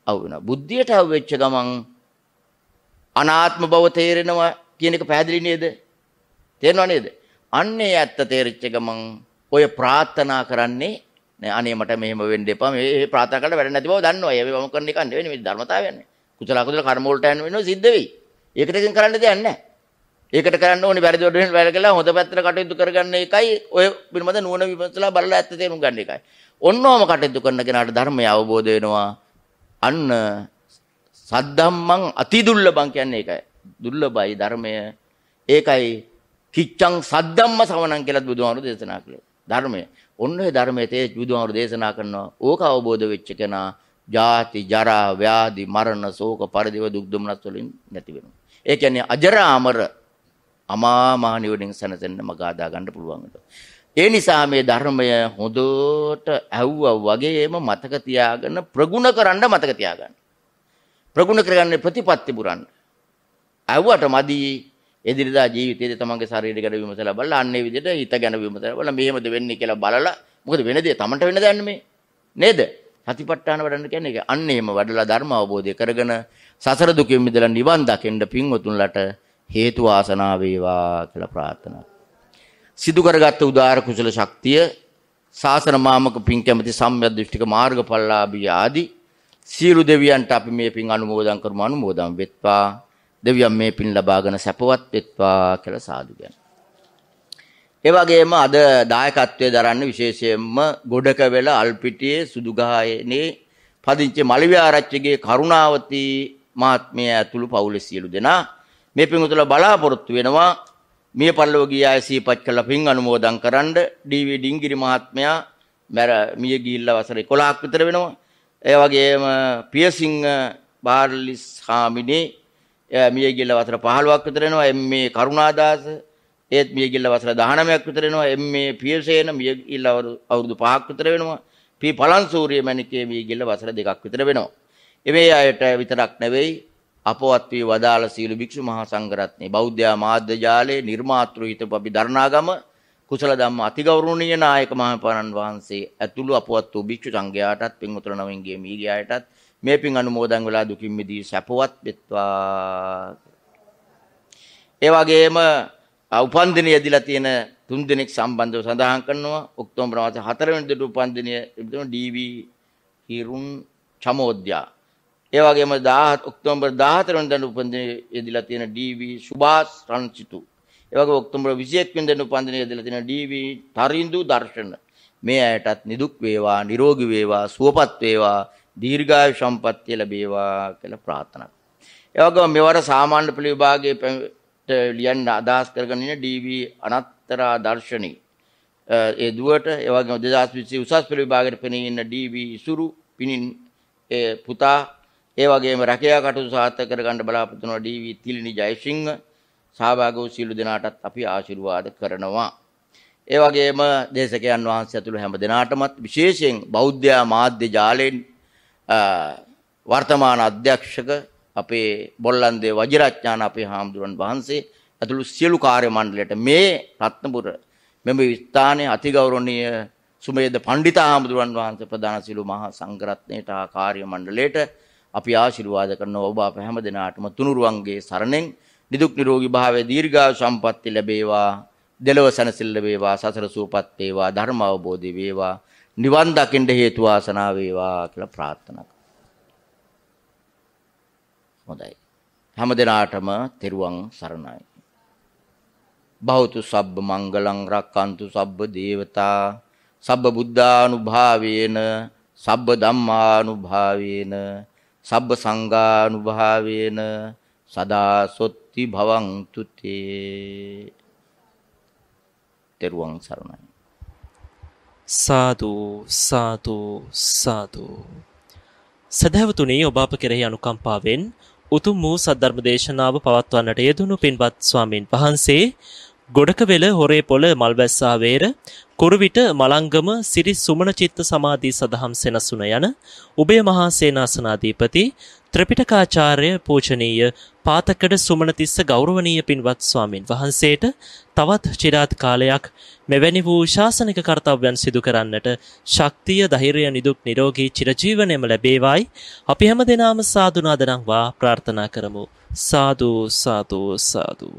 අවු වෙනවා බුද්ධියට අවු වෙච්ච ගමන් අනාත්ම බව තේරෙනවා කියන එක පැහැදිලි නේද තේරෙනව නේද අන්නේ ඇත්ත තේරිච්ච ගමන් ඔය ප්‍රාර්ථනා කරන්නේ නෑ අනේ මට මෙහෙම වෙන්න එපා මේ ප්‍රාර්ථනා කරලා වැඩ නැති බව දන්නවා. ඒ වගේම කරන එක නෙවෙයි මේ ධර්මතාවයන්නේ. කුසල අකුසල කර්ම වලට යන වෙනවා සිද්ධ වෙයි. ඒකටකින් කරන්න දෙයක් නැහැ. ඒකට කරන්න ඕනේ වැරදි වලට වැර කළා හොඳ පැත්තට කටයුතු කරගන්න එකයි ඔය පිළිබඳ නුවණ විමසලා බලලා ඇත්ත තේරුම් ගන්න එකයි. ඔන්නෝම කටයුතු කරන කෙනාට ධර්මය අවබෝධ වෙනවා. අන්න සද්ධම්මං අතිදුර්ලභං කියන්නේ ඒකයි. දුර්ලභයි ධර්මය. ඒකයි කිච්ඡං සද්ධම්ම සවණං කියලා බුදුහාමුදුරු දේශනා කළේ. ධර්මය. ඔන්න ඔය ධර්මයේ තේ බුදුහාමුදුරු දේශනා කරනවා. ඕක අවබෝධ වෙච්ච කෙනා ජාති ජරා ව්‍යාධි මරණ ශෝක පරිදේව දුක් දුම්නස් වලින් නැති වෙනවා. ඒ කියන්නේ අජරා අමර අමා මහ නිවනින් සැනසෙන්න මග ආදා ගන්න පුළුවන් උඩ. ඒ නිසා මේ ධර්මය හොඳට ඇහුවා වගේම මතක තියාගෙන ප්‍රගුණ කරන්න මතක තියාගන්න. ප්‍රගුණ කරගන්නේ ප්‍රතිපත්ති පුරන්න. ඇහුවට මදි එදිරිදා ජීවිතයේදී තමන්ගේ ශරීරය ගැන විමසලා බලලා අන්නේ විදිහට හිත ගැන විමසලා බලලා මෙහෙමද වෙන්නේ කියලා බලලා මොකද වෙන දේ තමන්ට වෙන දන්නේ මේ නේද? සතිපට්ඨාන වඩන්න කියන්නේ ඒක. අන්න එහෙම වඩලා ධර්ම අවබෝධය කරගෙන සසර දුකින් මිදලා නිවන් දකින්න පින්වතුන්ලට හේතු වාසනා වේවා කියලා ප්‍රාර්ථනා. සිදු කරගත් උදාාර කුසල ශක්තිය සාසන මාමක පින් කැමති සම්මිය දෘෂ්ටික මාර්ගඵලලාභී ආදී සියලු දෙවියන්ට අපි මේ පින් අනුමෝදන් කරමු අනුමෝදන් වෙත්වා දෙවියන් මේ පින් ලබාගෙන සැපවත් වෙත්වා කියලා සාදු කියනවා. ඒ වගේම අද දායකත්වයේ දරන්න විශේෂයෙන්ම ගොඩක වෙල අල්පිටියේ සුදුගහනේ පදිංචි මලිවිආරච්චිගේ කරුණාවති මහත්මිය ඇතුළු පවුලේ සියලු දෙනා මේ පින්තුල බලාපොරොත්තු වෙනවා මිය පරලොව ගිය අය සිහිපත් කළ පින් අනුමෝදන් කරන්න ඩීවී ඩිංගිරි මහත්මයා මැර මිය ගිහිල්ලා වසර 11ක් විතර වෙනවා ඒ වගේම පියසිංහ බාර්ලිස් හාමිනේ මිය ගිල්ල වසර 15ක් විතර වෙනවා එම්.ඒ. කරුණාදාස ඒත් මිය ගිල්ල වසර 19ක් විතර වෙනවා එම්.ඒ. පියසේන මිය ගිල්ල අවුරුදු 5ක් විතර වෙනවා පී පලන්සූරිය මණිකේ මිය ගිල්ල වසර 2ක් විතර වෙනවා එමේ අයට විතරක් නෙවෙයි අපවත් වී වදාළ සීල භික්ෂු මහා සංඝරත්නයේ බෞද්ධ මාධ්‍ය ජාලයේ නිර්මාතෘ හිතපු අපි දරණාගම කුසල ධම්ම අතිගෞරවනීය නායක මහපාණන් වහන්සේ ඇතුළු අපවත් වූ භික්ෂු සංඝයාටත් පින්වතුන් නවින්ගේ මීගියාටත් මේ පින් අනුමෝදන් වෙලා දුකින් මිදී සැපවත් වෙත්වා. ඒ වගේම උපන් දිනේ යදිලා තියෙන තුන් දිනක් සම්බන්ධව සඳහන් කරනවා ඔක්තෝබර් මාසේ 4 වෙනිදාට උපන් දිනේ ඉබිතුන ඩීවි හිරුන් චමෝද්‍යා. ඒ වගේම 10 ඔක්තෝබර් 14 වෙනිදාට උපන් දිනේ යදිලා තියෙන ඩීවි සුභාස් රන්සිතු. ඒ වගේ ඔක්තෝබර් 21 වෙනිදාට උපන් දිනේ යදිලා තියෙන ඩීවි තරින්දු දර්ශන. මේ අයටත් නිදුක් වේවා, නිරෝගී වේවා, සුවපත් වේවා දීර්ඝායු සම්පත්තිය ලැබේවා කියලා ප්‍රාර්ථනා කරනවා. ඒ වගේම මෙවර සාමාන්‍ය පෙළ විභාගයේ ලියන්න අදහස් කරගෙන ඉන්න DB අනත්තරා දර්ශනී ඒ දුවට ඒ වගේම 2020 උසස් පෙළ විභාගයට පෙනී ඉන්න DB ඉසුරු පිනින් ඒ පුතා ඒ වගේම රැකියා කටයුතු සාර්ථක කරගන්න බලාපොරොත්තු වන DV තිලිනි ජයසිංහ සහභාගී වූ සියලු දෙනාටත් අපි ආශිර්වාද කරනවා. ඒ වගේම දේශකයන් වහන්සේ ඇතුළු හැම දෙනාටමත් විශේෂයෙන් බෞද්ධ මාධ්‍ය ජාලයෙන් වර්තමාන අධ්‍යක්ෂක අපේ බොල්ලන්දේ වජිරඥාන අපේ හාමුදුරන් වහන්සේ ඇතුළු සියලු කාර්ය මණ්ඩලයට මේ රත්නපුර මෙම ස්ථානයේ අතිගෞරවනීය සුමේද පණ්ඩිත හාමුදුරන් වහන්සේ ප්‍රධාන සිළු මහා සංඝරත්නයට ආ කාර්ය මණ්ඩලයට අපි ආශිර්වාද කරන ඔබ අප හැම දිනාටම තුනුරුවන්ගේ සරණෙන් නිදුක් නිරෝගී භාවයේ දීර්ඝායු සම්පන්නිය ලැබේවා දෙලව සැනසෙල්ල වේවා සසර සූපත් වේවා ධර්ම අවබෝධය වේවා නිවන් දකින්න හේතු වාසනා වේවා කියලා ප්‍රාර්ථනා කරනවා. හොඳයි. හැමදෙනාටම තෙරුවන් සරණයි. බෞතු සබ්බ මංගලං රක්칸තු සබ්බ දේවතා සබ්බ බුද්ධානුභාවේන සබ්බ ධම්මානුභාවේන සබ්බ සංඝානුභාවේන සදා සොත්ති භවං තුත්තේ තෙරුවන් සරණයි සාදූ සාදූ සාදූ. සැදැවතුනී ඔබ අප කෙරෙහි අනුකම්පාවෙන් උතුම් වූ සද්ධර්ම දේශනාව පවත්වන්නට යෙදුණු පින්වත් ස්වාමීන් වහන්සේ ගොඩකවෙල හොරේ පොළ මල්බැස්සාවේර කුරුවිට මලංගම සිරි සුමන චිත්ත සමාධී සදහම් සෙනසුන යන උබේ මහා සේනාසනාධීපති ත්‍රිපිටකාචාර්ය පූජනීය පාතකඩ සුමනතිස්ස ගෞරවනීය පින්වත් ස්වාමින් වහන්සේට තවත් চিරාත් කාලයක් මෙවැනි වූ ශාසනික කර්තව්‍යයන් සිදු කරන්නට ශක්තිය ධෛර්යය නිදුක් නිරෝගී චිරජීවනයේම ලැබේවායි අපි හැමදෙනාම සාදු නාදනම් වා ප්‍රාර්ථනා කරමු සාදු සාදු සාදු